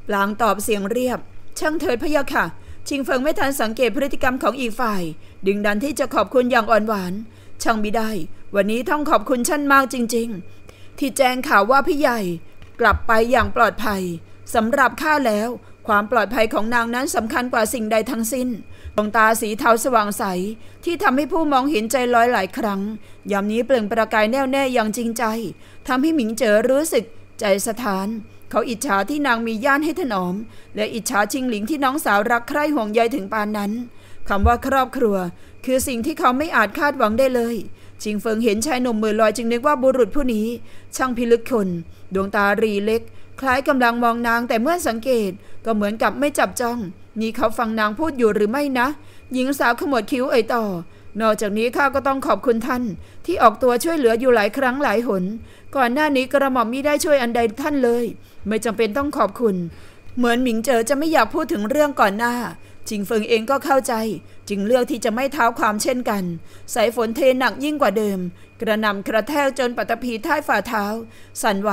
ปลางตอบเสียงเรียบ ช่างเถิดพะยะค่ะ ชิงเฟิงไม่ทันสังเกตพฤติกรรมของอีกฝ่าย ดึงดันที่จะขอบคุณอย่างอ่อนหวาน ช่างไม่ได้ วันนี้ต้องขอบคุณชั้นมากจริงๆ ที่แจ้งข่าวว่าพี่ใหญ่ กลับไปอย่างปลอดภัยสำหรับข้าแล้วความปลอดภัยของนางนั้นสำคัญกว่าสิ่งใดทั้งสิ้น ดวงตาสีเทาสว่างใส ที่ทำให้ผู้มองเห็นใจลอยหลายครั้งยามนี้เปล่งประกายแน่วแน่อย่างจริงใจ ทำให้หมิงเจ๋อรู้สึก ใจสถาน เขาอิจฉาที่นางมีย่านให้ถนอม และอิจฉาชิงหลิงที่น้องสาวรักใคร่ห่วงใยถึงปานนั้นคำว่าครอบครัว คือสิ่งที่เขาไม่อาจคาดหวังได้เลยชิงเฟิงเห็นชายหนุ่มมือลอยจึงนึกว่าบุรุษผู้นี้ ช่างพิลึกคน ดวงตารีเล็ก คล้ายกำลังมองนางแต่เมื่อสังเกตก็เหมือนกับไม่จับจ้องนี่เขาฟังนางพูดอยู่หรือไม่นะหญิงสาวขมวดคิ้วเอ่ยต่อ นอกจากนี้ข้าก็ต้องขอบคุณท่าน ที่ออกตัวช่วยเหลืออยู่หลายครั้งหลายหน ก่อนหน้านี้กระหม่อมมิได้ช่วยอันใดท่านเลย ไม่จำเป็นต้องขอบคุณ เหมือนหมิงเจอจะไม่อยากพูดถึงเรื่องก่อนหน้า จิงเฟิงเองก็เข้าใจ จึงเลือกที่จะไม่เท้าความเช่นกันสายฝนเทหนักยิ่งกว่าเดิม กระนำกระแทกจนปัตภีท่ายฝ่าเท้า สั่นไหว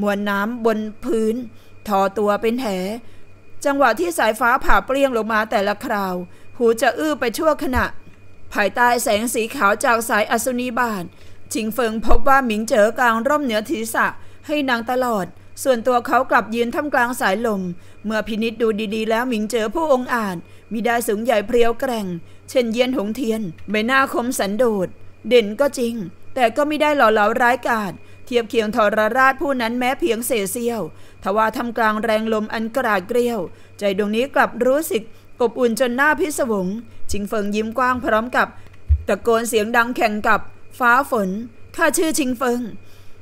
มวลน้ำบนพื้นทอตัวเป็นแหจังหวะที่สายฟ้าผ่าเปรี้ยงลงมาแต่ละคราว หูจะอื้อไปชั่วขณะ ภายใต้แสงสีขาวจากสายอสุนีบานชิงเฟิงพบว่าหมิงเจ๋อกลางร่มเหนือศีรษะให้นางตลอด ส่วนตัวเขากลับยืนท่ามกลางสายลม เมื่อพินิษดูดีๆแล้วหมิงเจ๋อผู้องอาจ มีดาสูงใหญ่เพรียวแกร่ง เช่นเย็นหงเทียน ใบหน้าคมสันโดษเด่นก็จริง แต่ก็ไม่ได้หล่อเหลาร้ายกาจเทียบเคียงทรราชผู้นั้นแม้เพียงเศษเสี้ยวทว่าทำกลางแรงลมอันกราดเกลียว ใจดวงนี้กลับรู้สึกกบอุ่นจนหน้าพิศวง ชิงเฟิงยิ้มกว้างพร้อมกับตะโกนเสียงดังแข่งกับฟ้าฝนข้าชื่อชิงเฟิง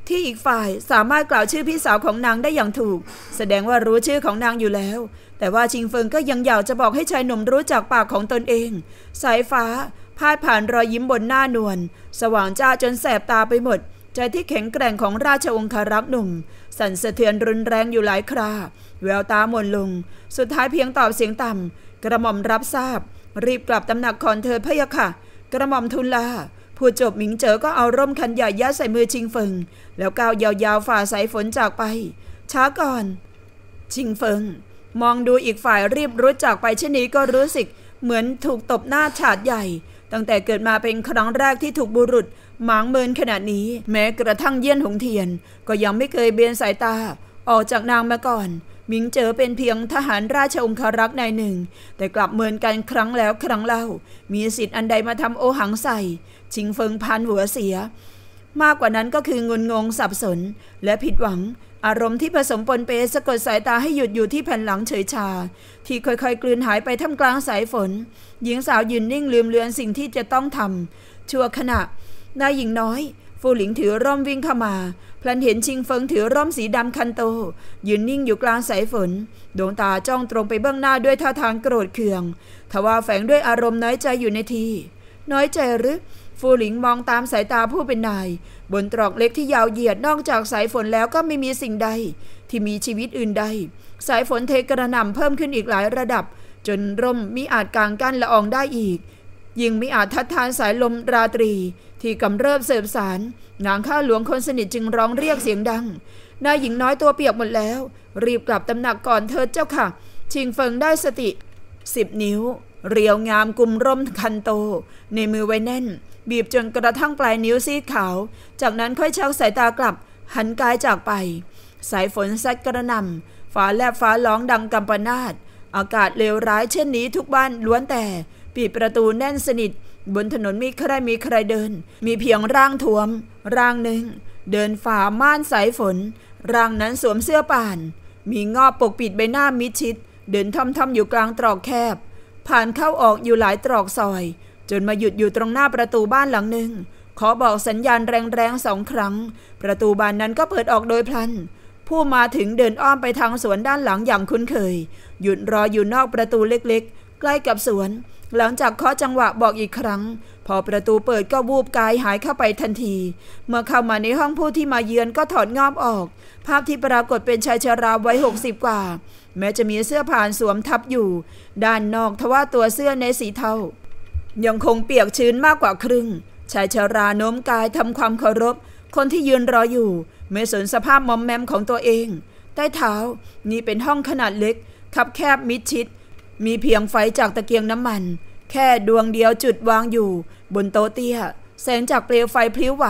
ที่อีกฝ่ายสามารถกล่าวชื่อพี่สาวของนางได้อย่างถูก แสดงว่ารู้ชื่อของนางอยู่แล้ว แต่ว่าชิงเฟิงก็ยังอยากจะบอกให้ชายหนุ่มรู้จักปากของตนเอง สายฟ้าพาดผ่านรอยยิ้มบนหน้านวลสว่างจ้าจนแสบตาไปหมดใจที่แข็งแกร่งของราชองคารักษ์หนุ่ม สั่นสะเทือนรุนแรงอยู่หลายคราแววตาหม่นลงสุดท้ายเพียงตอบเสียงต่ำ กระหม่อมรับทราบ รีบกลับตำหนักคอนเธอพะยะค่ะ กระหม่อมทุนลา ผู้จบหมิงเจอก็เอาร่มคันใหญ่ยัดใส่มือชิงเฟิงแล้วก้าวยาวๆฝ่าสายฝนจากไป ช้าก่อน ชิงเฟิงมองดูอีกฝ่ายรีบรู้จากไปเช่นนี้ก็รู้สึก เหมือนถูกตบหน้าฉาดใหญ่ ตั้งแต่เกิดมาเป็นครั้งแรกที่ถูกบุรุษหมางเมินขนาดนี้ แม้กระทั่งเยี่ยนหงเทียน ก็ยังไม่เคยเบียนสายตาออกจากนางมาก่อน มิงเจอเป็นเพียงทหารราชองคารักษ์นายหนึ่ง แต่กลับเมินกันครั้งแล้วครั้งเล่า มีสิทธิ์อันใดมาทำโอหังใส่ชิงเฟิงพันหัวเสีย มากกว่านั้นก็คืองุนงงสับสนและผิดหวัง อารมณ์ที่ผสมปนเปสะกดสายตาให้หยุดอยู่ที่แผ่นหลังเฉยชา ที่ค่อยๆ กลืนหายไปท่ามกลางสายฝน หญิงสาวยืนนิ่งลืมเลือนสิ่งที่จะต้องทำชั่วขณะนายหญิงน้อย ฟูหลิงถือร่มวิ่งเข้ามา พลันเห็นชิงเฟิงถือร่มสีดำคันโต ยืนนิ่งอยู่กลางสายฝนดวงตาจ้องตรงไปเบื้องหน้าด้วยท่าทางโกรธเคืองทว่าแฝงด้วยอารมณ์น้อยใจอยู่ในทีน้อยใจหรือฟูหลิงมองตามสายตาผู้เป็นนาย บนตรอกเล็กที่ยาวเหยียดนอกจากสายฝนแล้วก็ไม่มีสิ่งใดที่มีชีวิตอื่นใด สายฝนเทกระหน่ำเพิ่มขึ้นอีกหลายระดับ จนร่มมิอาจกางกั้นละอองได้อีก ยิ่งมิอาจทัดทานสายลมราตรีที่กำเริบเสิรมสารนางข้าหลวงคนสนิทจึงร้องเรียกเสียงดังนายหญิงน้อยตัวเปียกหมดแล้ว รีบกลับตำหนักก่อนเธอเจ้าค่ะ ชิงเฟิงได้สติสิบนิ้ว เรียวงามกลุ่มร่มคันโต ในมือไว้แน่น บีบจนกระทั่งปลายนิ้วซีดขาว จากนั้นค่อยชักสายตากลับ หันกายจากไป สายฝนซัดกระหน่ำฟ้าแลบฟ้าร้องดังกำปนาดอากาศเลวร้ายเช่นนี้ทุกบ้านล้วนแต่ปิดประตูแน่นสนิทบนถนนมีใครมีใครเดิน มีเพียงร่างทวม ร่างหนึ่ง เดินฝ่าม่านสายฝน ร่างนั้นสวมเสื้อป่าน มีงอบปกปิดใบหน้ามิดชิด เดินท่อมๆอยู่กลางตรอกแคบ ผ่านเข้าออกอยู่หลายตรอกซอย จนมาหยุดอยู่ตรงหน้าประตูบ้านหลังหนึ่ง ขอบอกสัญญาณแรงๆสองครั้ง ประตูบานนั้นก็เปิดออกโดยพลัน ผู้มาถึงเดินอ้อมไปทางสวนด้านหลังอย่างคุ้นเคยหยุดรออยู่นอกประตูเล็กๆ ใกล้กับสวนหลังจากเคาะจังหวะบอกอีกครั้ง พอประตูเปิดก็วูบกายหายเข้าไปทันที เมื่อเข้ามาในห้องผู้ที่มาเยือนก็ถอดงอบออก ภาพที่ปรากฏเป็นชายชราวัยหกสิบกว่า แม้จะมีเสื้อผ่านสวมทับอยู่ ด้านนอกทว่าตัวเสื้อในสีเทายังคงเปียกชื้นมากกว่าครึ่ง ชายชราโน้มกายทำความเคารพ คนที่ยืนรออยู่ไม่สนสภาพมอมแมมของตัวเองใต้เท้านี่เป็นห้องขนาดเล็กคับแคบมิดชิดมีเพียงไฟจากตะเกียงน้ำมันแค่ดวงเดียวจุดวางอยู่บนโต๊ะเตี้ยแสงจากเปลวไฟพลิ้วไหว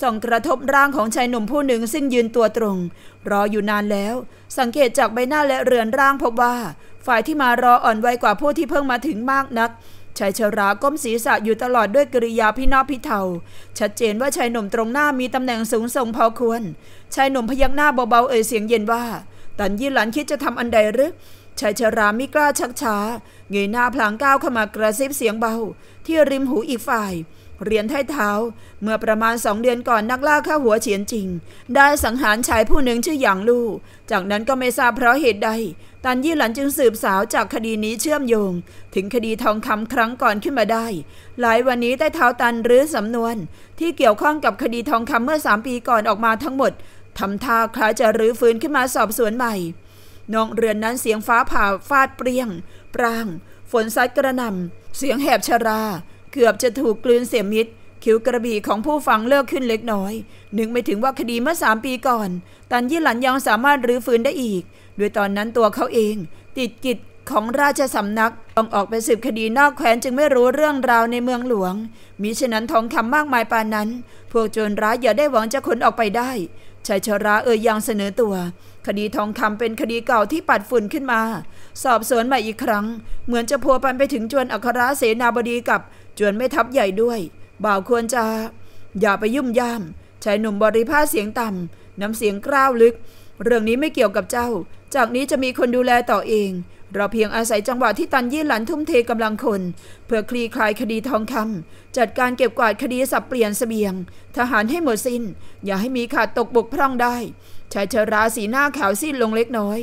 ส่องกระทบร่างของชายหนุ่มผู้หนึ่งซึ่งยืนตัวตรงรออยู่นานแล้วสังเกตจากใบหน้าและเรือนร่างพบว่าฝ่ายที่มารออ่อนไวกว่าผู้ที่เพิ่งมาถึงมากนักชายชราก้มศีรษะอยู่ตลอดด้วยกริยาพินอพิเทาชัดเจนว่าชายหนุ่มตรงหน้ามีตำแหน่งสูงส่งพอควรชายหนุ่มพยักหน้าเบาๆเอ่ยเสียงเย็นว่าตันยี่หลันคิดจะทำอันใดหรือชายชรามิกล้าชักช้าเงยหน้าพลางก้าวเข้ามากระซิบเสียงเบา ที่ริมหูอีกฝ่ายเรียนท้เท้า เมื่อประมาณสองเดือนก่อนนักล่าข้าหัวเฉียนจริง ได้สังหารชายผู้หนึ่งชื่อหยางลู่จากนั้นก็ไม่ทราบเพราะเหตุใด ตันยี่หลันจึงสืบสาวจากคดีนี้เชื่อมโยง ถึงคดีทองคำครั้งก่อนขึ้นมาได้ หลายวันนี้ใต้เท้าตันรื้อสำนวน ที่เกี่ยวข้องกับคดีทองคำเมื่อสามปีก่อนออกมาทั้งหมดทำท่าคล้ายจะรื้อฟื้นขึ้นมาสอบสวนใหม่น้องเรือนนั้นเสียงฟ้าผ่าฟาดเปรี้ยงปราง ฝนซัดกระหน่ำเสียงแหบชรา เกือบจะถูกกลืนเสียมิดคิ้วกระบี่ของผู้ฟังเลิกขึ้นเล็กน้อยนึกไม่ถึงว่าคดีเมื่อสามปีก่อนตันยี่หลันยังสามารถรื้อฟื้นได้อีก ด้วยตอนนั้นตัวเขาเอง ติดกิจของราชสำนักต้องออกไปสืบคดีนอกแคว้นจึงไม่รู้เรื่องราวในเมืองหลวง มิฉะนั้นทองคำมากมายปานนั้น พวกโจรร้ายอย่าได้หวังจะขนออกไปได้ชายชราเอ่ยยังเสนอตัวคดีทองคำเป็นคดีเก่าที่ปัดฝุ่นขึ้นมา สอบสวนใหม่อีกครั้ง เหมือนจะพัวพันไปถึงจวนอัครเสนาบดีกับจวนไม่ทับใหญ่ด้วย บ่าวควรจะอย่าไปยุ่มย่ามชายหนุ่มบริภาเสียงต่ำน้ำเสียงกร้าวลึก เรื่องนี้ไม่เกี่ยวกับเจ้า จากนี้จะมีคนดูแลต่อเอง เราเพียงอาศัยจังหวะที่ตันยี่หลันทุ่มเทกำลังคน เพื่อคลี่คลายคดีทองคำจัดการเก็บกวาดคดีสับเปลี่ยนสเสบียง ทหารให้หมดสิน้น อย่าให้มีขาดตกบกพร่องได้ชายชราสีหน้าขาวซีดลงเล็กน้อย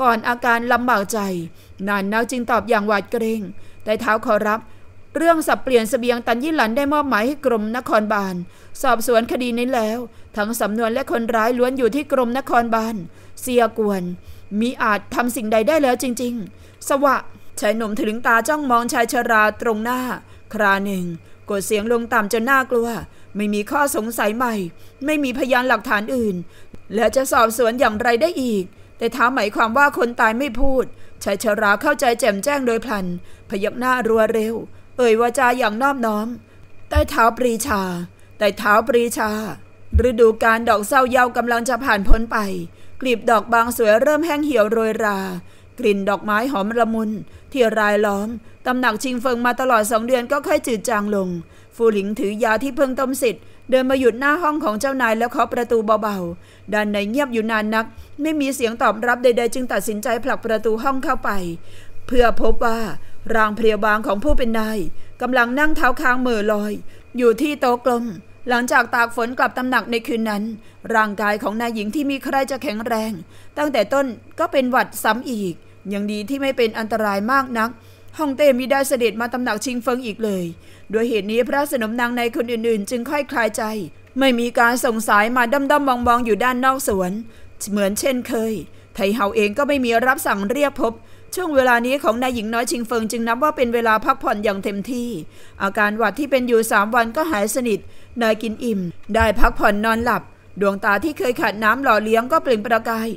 ก่อนอาการลำบากใจ นานนาวจึงตอบอย่างหวาดเกรง แต่เท้าขอรับ เรื่องสับเปลี่ยนสเสบียงตันยี่หลันได้มอบหมายให้กรมนครบาล สอบสวนคดีนี้แล้วทั้งสำนวนและคนร้ายล้วนอยู่ที่กรมนครบาล เสียกวน มีอาจทำสิ่งใดได้แล้วจริง ๆ สวะ ชายหนุ่มถึงตาจ้องมองชายชราตรงหน้า คราหนึ่ง กดเสียงลงต่ำจนน่ากลัว ไม่มีข้อสงสัยใหม่ ไม่มีพยานหลักฐานอื่นแล้วจะสอบสวนอย่างไรได้อีก แต่ท้าหมายความว่าคนตายไม่พูดชายชราเข้าใจแจ่มแจ้งโดยพลันพยักหน้ารัวเร็ว เอ่ยวาจาอย่างนอบน้อมใต้เท้าปรีชาใต้เท้าปรีชา ฤดูการดอกเศร้าเยาวกำลังจะผ่านพ้นไป กลีบดอกบางสวยเริ่มแห้งเหี่ยวโรยรา กลิ่นดอกไม้หอมละมุนที่รายล้อมตำหนักชิงเฟิงมาตลอดสองเดือนก็ค่อยจืดจางลงฟูหลิงถือยาที่เพิ่งต้มเสร็จเดินมาหยุดหน้าห้องของเจ้านายแล้วเคาะประตูเบาๆด้านในเงียบอยู่นานนักไม่มีเสียงตอบรับใดๆจึงตัดสินใจผลักประตูห้องเข้าไป เพื่อพบว่าร่างเพรียวบางของผู้เป็นนายกำลังนั่งเท้าค้างเหม่อลอย อยู่ที่โต๊ะกลม หลังจากตากฝนกลับตำหนักในคืนนั้น ร่างกายของนายหญิงที่มีใครจะแข็งแรง ตั้งแต่ต้นก็เป็นหวัดซ้ำอีกยังดีที่ไม่เป็นอันตรายมากนักฮ่องเต้มิได้เสด็จมาตำหนักชิงเฟิงอีกเลยด้วยเหตุนี้พระสนมนางในคนอื่นๆ จึงค่อยคลายใจ ไม่มีการส่งสายมาด้ำๆมอง ๆ อยู่ด้านนอกสวน เหมือนเช่นเคย ไทเฮาเองก็ไม่มีรับสั่งเรียกพบ ช่วงเวลานี้ของนายหญิงน้อยชิงเฟิงจึงนับว่าเป็นเวลาพักผ่อนอย่างเต็มที่ อาการหวัดที่เป็นอยู่สามวันก็หายสนิทนายกินอิ่มได้พักผ่อนนอนหลับดวงตาที่เคยขาดน้ำหล่อเลี้ยงก็เปล่งประกาย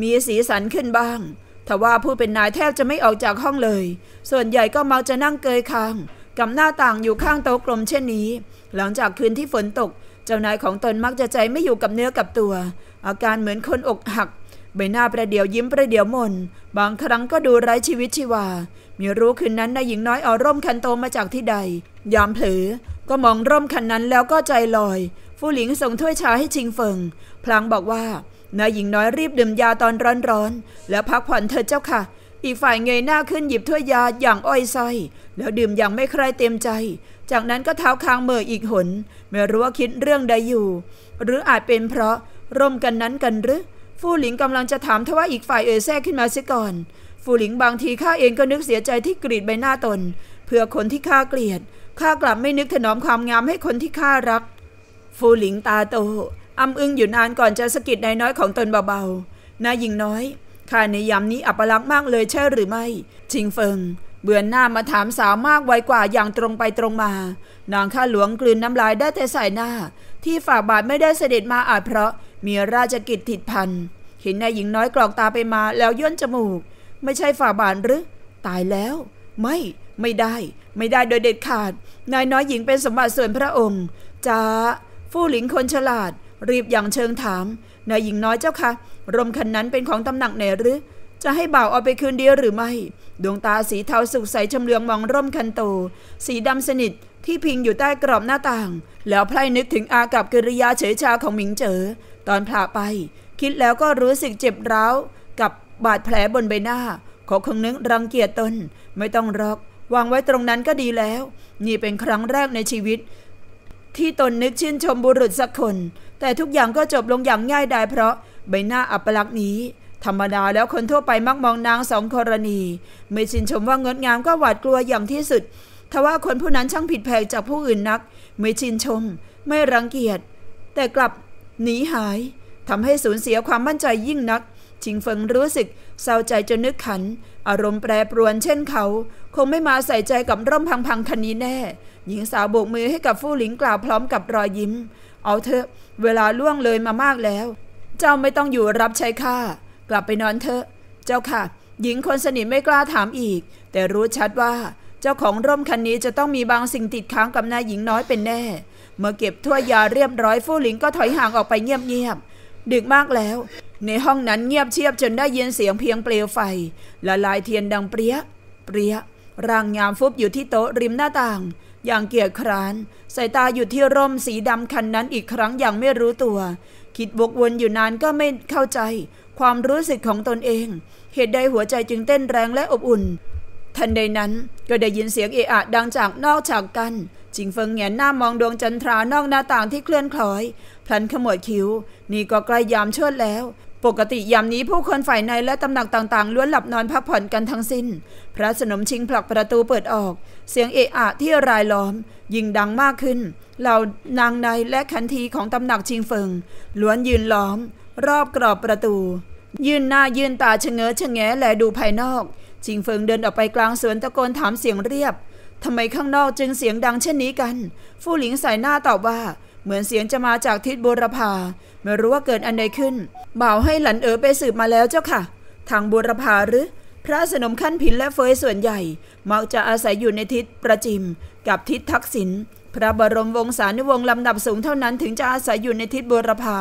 มีสีสันขึ้นบ้างทว่าผู้เป็นนายแทบจะไม่ออกจากห้องเลย ส่วนใหญ่ก็มักจะนั่งเกยคางกับหน้าต่างอยู่ข้างโต๊ะกลมเช่นนี้ หลังจากคืนที่ฝนตก เจ้านายของตนมักจะใจไม่อยู่กับเนื้อกับตัว อาการเหมือนคนอกหักใบหน้าประเดี๋ยวยิ้มประเดี๋ยวมน บางครั้งก็ดูไร้ชีวิตชีวามีรู้คืนนั้นนายหญิงน้อยเอาร่มคันโตมาจากที่ใดยามเผลอก็มองร่มคันนั้นแล้วก็ใจลอยฟูหลิงส่งถ้วยชาให้ชิงเฟิงพลางบอกว่านายหญิงน้อยรีบดื่มยาตอนร้อนๆแล้วพักผ่อนเธอเจ้าค่ะ อีกฝ่ายเงยหน้าขึ้นหยิบถ้วยยาอย่างอ้อยไซแล้วดื่มอย่างไม่ใครเต็มใจ จากนั้นก็เท้าคางเมื่ออีกหน ไม่รู้ว่าคิดเรื่องใดอยู่ หรืออาจเป็นเพราะร่มกันนั้นกันหรือฟูหลิงกำลังจะถามทว่าอีกฝ่ายเอ่ยแทรกขึ้นมาเสียก่อนฟูหลิงบางทีข้าเองก็นึกเสียใจที่กรีดใบหน้าตน เพื่อคนที่ข้าเกลียดข้ากลับไม่นึกถนอมความงามให้คนที่ข้ารักฟูหลิงตาโตอำอึงอยู่นานก่อนจะสะกิดนายน้อยของตนเบาๆ นายหญิงน้อย ข้าในยามนี้อัปลักษณ์มากเลยใช่หรือไม่ ชิงเฟิงเบือนหน้ามาถามสาวมากไวกว่าอย่างตรงไปตรงมา นางข้าหลวงกลืนน้ำลายได้แต่ใส่หน้า ที่ฝ่าบาทไม่ได้เสด็จมาอาจเพราะมีราชกิจติดพัน เห็นนายหญิงน้อยกรอกตาไปมาแล้วย่นจมูก ไม่ใช่ฝ่าบาทหรือ ตายแล้ว ไม่ ไม่ได้ ไม่ได้โดยเด็ดขาด นายน้อยหญิงเป็นสมบัติส่วนพระองค์ จ้า ฟู่หลิงคนฉลาดรีบอย่างเชิงถาม นายหญิงน้อยเจ้าคะ ร่มคันนั้นเป็นของตำหนักไหนหรือ จะให้บ่าวเอาไปคืนเดียวหรือไม่ ดวงตาสีเทาสุกใสชำเลืองมองร่มคันโต สีดำสนิทที่พิงอยู่ใต้กรอบหน้าต่าง แล้วไพล่นึกถึงอากับกิริยาเฉยชาของหมิงเจอ๋อ ตอนผ่าไป คิดแล้วก็รู้สึกเจ็บร้าว กับบาดแผลบนใบหน้า ขอคงนึกรังเกียจตน ไม่ต้องรอก วางไว้ตรงนั้นก็ดีแล้ว นี่เป็นครั้งแรกในชีวิต ที่ตนนึกชื่นชมบุรุษสักคนแต่ทุกอย่างก็จบลงอย่างง่ายดายเพราะ ใบหน้าอัปลักษณ์นี้ ธรรมดาแล้วคนทั่วไปมักมองนางสองกรณี ไม่ชินชมว่างดงามก็หวาดกลัวอย่างที่สุดทว่าคนผู้นั้นช่างผิดแผกจากผู้อื่นนัก ไม่ชินชม ไม่รังเกียจแต่กลับหนีหายทำให้สูญเสียความมั่นใจยิ่งนัก ชิงเฟิงรู้สึก เศร้าใจจนนึกขัน อารมณ์แปรปรวนเช่นเขา คงไม่มาใส่ใจกับร่มพังๆคันนี้แน่หญิงสาวโบกมือให้กับฟู่หลิงกล่าวพร้อมกับรอยยิ้มเอาเถอะ เวลาล่วงเลยมามากแล้ว เจ้าไม่ต้องอยู่รับใช้ข้า กลับไปนอนเถอะ เจ้าค่ะ หญิงคนสนิทไม่กล้าถามอีก แต่รู้ชัดว่า เจ้าของร่มคันนี้จะต้องมีบางสิ่งติดค้างกับนายหญิงน้อยเป็นแน่ เมื่อเก็บถ้วยยาเรียบร้อยฟู่หลิงก็ถอยห่างออกไปเงียบๆดึกมากแล้ว ในห้องนั้นเงียบเชียบจนได้ยินเสียงเพียงเปลวไฟละลายเทียนดังเปรี้ยเปรี้ยร่างงามฟุบอยู่ที่โต๊ะริมหน้าต่างอย่างเกียจคร้านสายตาอยู่ที่ร่มสีดำคันนั้นอีกครั้งอย่างไม่รู้ตัว คิดวกวนอยู่นานก็ไม่เข้าใจความรู้สึกของตนเอง เหตุใดหัวใจจึงเต้นแรงและอบอุ่น ทันใดนั้นก็ได้ยินเสียงเอะอะดังจากนอกฉากกัน จิงเฟิงแงนหน้ามองดวงจันทรานอกหน้าต่างที่เคลื่อนคล้อยพลันขมวดคิ้ว นี่ก็ใกล้ยามเชิดแล้วปกติยามนี้ ผู้คนฝ่ายในและตำหนักต่างๆ ล้วนหลับนอนพักผ่อนกันทั้งสิน้น พระสนมชิงผลักประตูเปิดออก เสียงเอะอะที่รายล้อม ยิ่งดังมากขึ้นเหล่านางใน และขันที ของตำหนักชิงเฟิงล้วนยืนล้อม รอบกรอบประตู ยืนหน้ายืนตาเฉงเง้อเฉงแงแลดูภายนอก ชิงเฟิงเดินออกไปกลางสวนตะโกนถามเสียงเรียบทำไมข้างนอกจึงเสียงดังเช่นนี้กันฟู่หลิงใส่หน้าตอบว่าเหมือนเสียงจะมาจากทิศบุรพาไม่รู้ว่าเกิดอันใดขึ้นบ่าวให้หลันเอ๋อไปสืบมาแล้วเจ้าค่ะ ทางบุรพาหรือพระสนมขั้นผินและเฟยส่วนใหญ่มักจะอาศัยอยู่ในทิศประจิม กับทิศทักษิณพระบรมวงศานุวงศ์ลำดับสูงเท่านั้นถึงจะอาศัยอยู่ในทิศบุรพา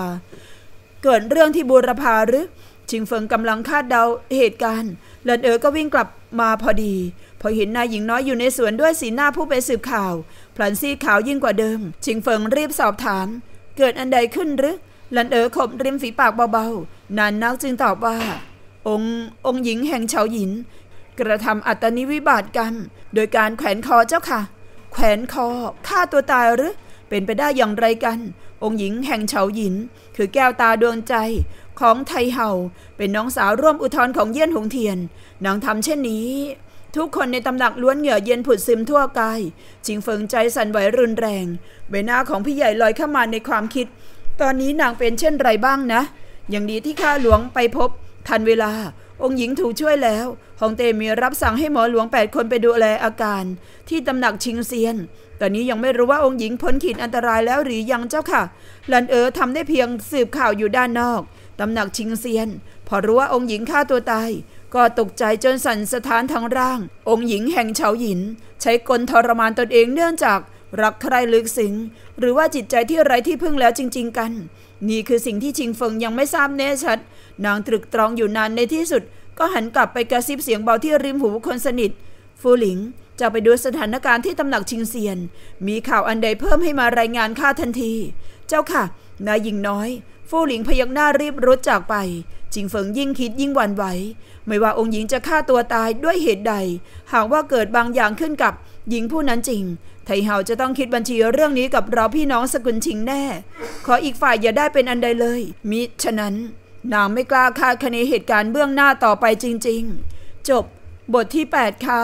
เกิดเรื่องที่บุรพาหรือชิงเฟิงกำลังคาดเดาเหตุการณ์ หลันเอ๋อก็วิ่งกลับมาพอดี พอเห็นนายหญิงน้อยอยู่ในสวนด้วยสีหน้าผู้ไปสืบข่าวพลันซีขาวยิ่งกว่าเดิม ชิงเฟิงรีบสอบถามเกิดอันใดขึ้นหรือลันเอ๋อขมริมฝีปากเบาๆ นานนักจึงตอบว่า องค์องค์หญิงแห่งชาวหยิน กระทำอัตนิวิบาตกรรมโดยการแขวนคอเจ้าค่ะ แขวนคอฆ่าตัวตายหรือ เป็นไปได้อย่างไรกัน องค์หญิงแห่งเฉาหยิน คือแก้วตาดวงใจของไทเฮาเป็นน้องสาวร่วมอุทธรของเยี่ยนหงเทียน นางทำเช่นนี้ ทุกคนในตำหนักล้วนเหงื่อเย็นผุดซึมทั่วกายชิงเฟิงใจสั่นไหวรุนแรงใบหน้าของพี่ใหญ่ลอยเข้ามาในความคิดตอนนี้นางเป็นเช่นไรบ้างนะอย่างดีที่ข้าหลวงไปพบทันเวลาองค์หญิงถูกช่วยแล้วฮองเตมีรับสั่งให้หมอหลวงแปดคนไปดูแลอาการที่ตำหนักชิงเซียน ตอนนี้ยังไม่รู้ว่าองค์หญิงพ้นขีดอันตรายแล้วหรือยังเจ้าค่ะ หลันเอ๋อทำได้เพียงสืบข่าวอยู่ด้านนอกตำหนักชิงเซียน พอรู้ว่าองค์หญิงฆ่าตัวตายก็ตกใจจนสั่นสะท้านทั้งร่าง องค์หญิงแห่งเฉาหยินใช้กลทรมานตนเองเนื่องจากรักใครลึกซึ้ง หรือว่าจิตใจที่ไร้ที่พึ่งแล้วจริงๆกัน นี่คือสิ่งที่ชิงเฟิงยังไม่ทราบแน่ชัด นางตรึกตรองอยู่นานในที่สุด ก็หันกลับไปกระซิบเสียงเบาที่ริมหูคนสนิท ฟูหลิงจะไปดูสถานการณ์ที่ตำหนักชิงเซียน มีข่าวอันใดเพิ่มให้มารายงานข้าทันที เจ้าค่ะนายหญิงน้อย ฟูหลิงพยักหน้ารีบรุดจากไปจิงเฟิงยิ่งคิดยิ่งหวั่นไหวไม่ว่าองค์หญิงจะฆ่าตัวตายด้วยเหตุใด หากว่าเกิดบางอย่างขึ้นกับ หญิงผู้นั้นจริงไทเฮาจะต้องคิดบัญชีเรื่องนี้กับเราพี่น้องสกุลชิงแน่ ขออีกฝ่ายอย่าได้เป็นอันใดเลย มิฉะนั้น นางไม่กล้าคาดคะเนเหตุการณ์เบื้องหน้าต่อไปจริงๆ จบบทที่ 8 ค่ะ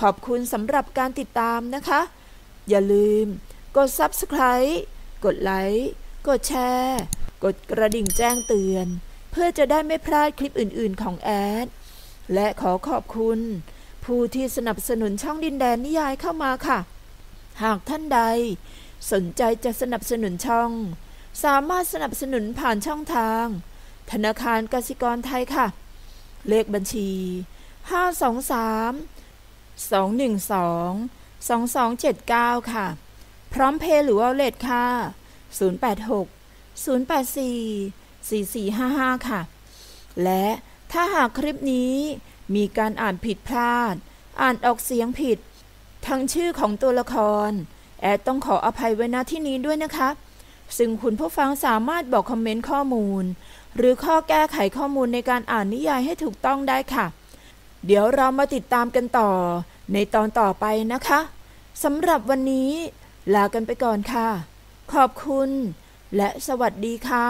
ขอบคุณสำหรับการติดตามนะคะ อย่าลืมกด Subscribe กดไลค์กดแชร์กดกระดิ่งแจ้งเตือน เพื่อจะได้ไม่พลาดคลิปอื่นๆของแอด และขอขอบคุณ ผู้ที่สนับสนุนช่องดินแดนนิยายเข้ามาค่ะหากท่านใดสนใจจะสนับสนุนช่อง สามารถสนับสนุนผ่านช่องทาง ธนาคารกสิกรไทยค่ะ เลขบัญชี523 212 2279 ค่ะ พร้อมเพย์หรือว่าเลทค่ะ086 084 4455ค่ะ และถ้าหากคลิปนี้มีการอ่านผิดพลาด อ่านออกเสียงผิดทั้งชื่อของตัวละคร แอดต้องขออภัยไว้ณที่นี้ด้วยนะคะซึ่งคุณผู้ฟังสามารถบอกคอมเมนต์ข้อมูล หรือข้อแก้ไขข้อมูลในการอ่านนิยายให้ถูกต้องได้ค่ะ เดี๋ยวเรามาติดตามกันต่อในตอนต่อไปนะคะสำหรับวันนี้ลากันไปก่อนค่ะ ขอบคุณ และสวัสดีค่ะ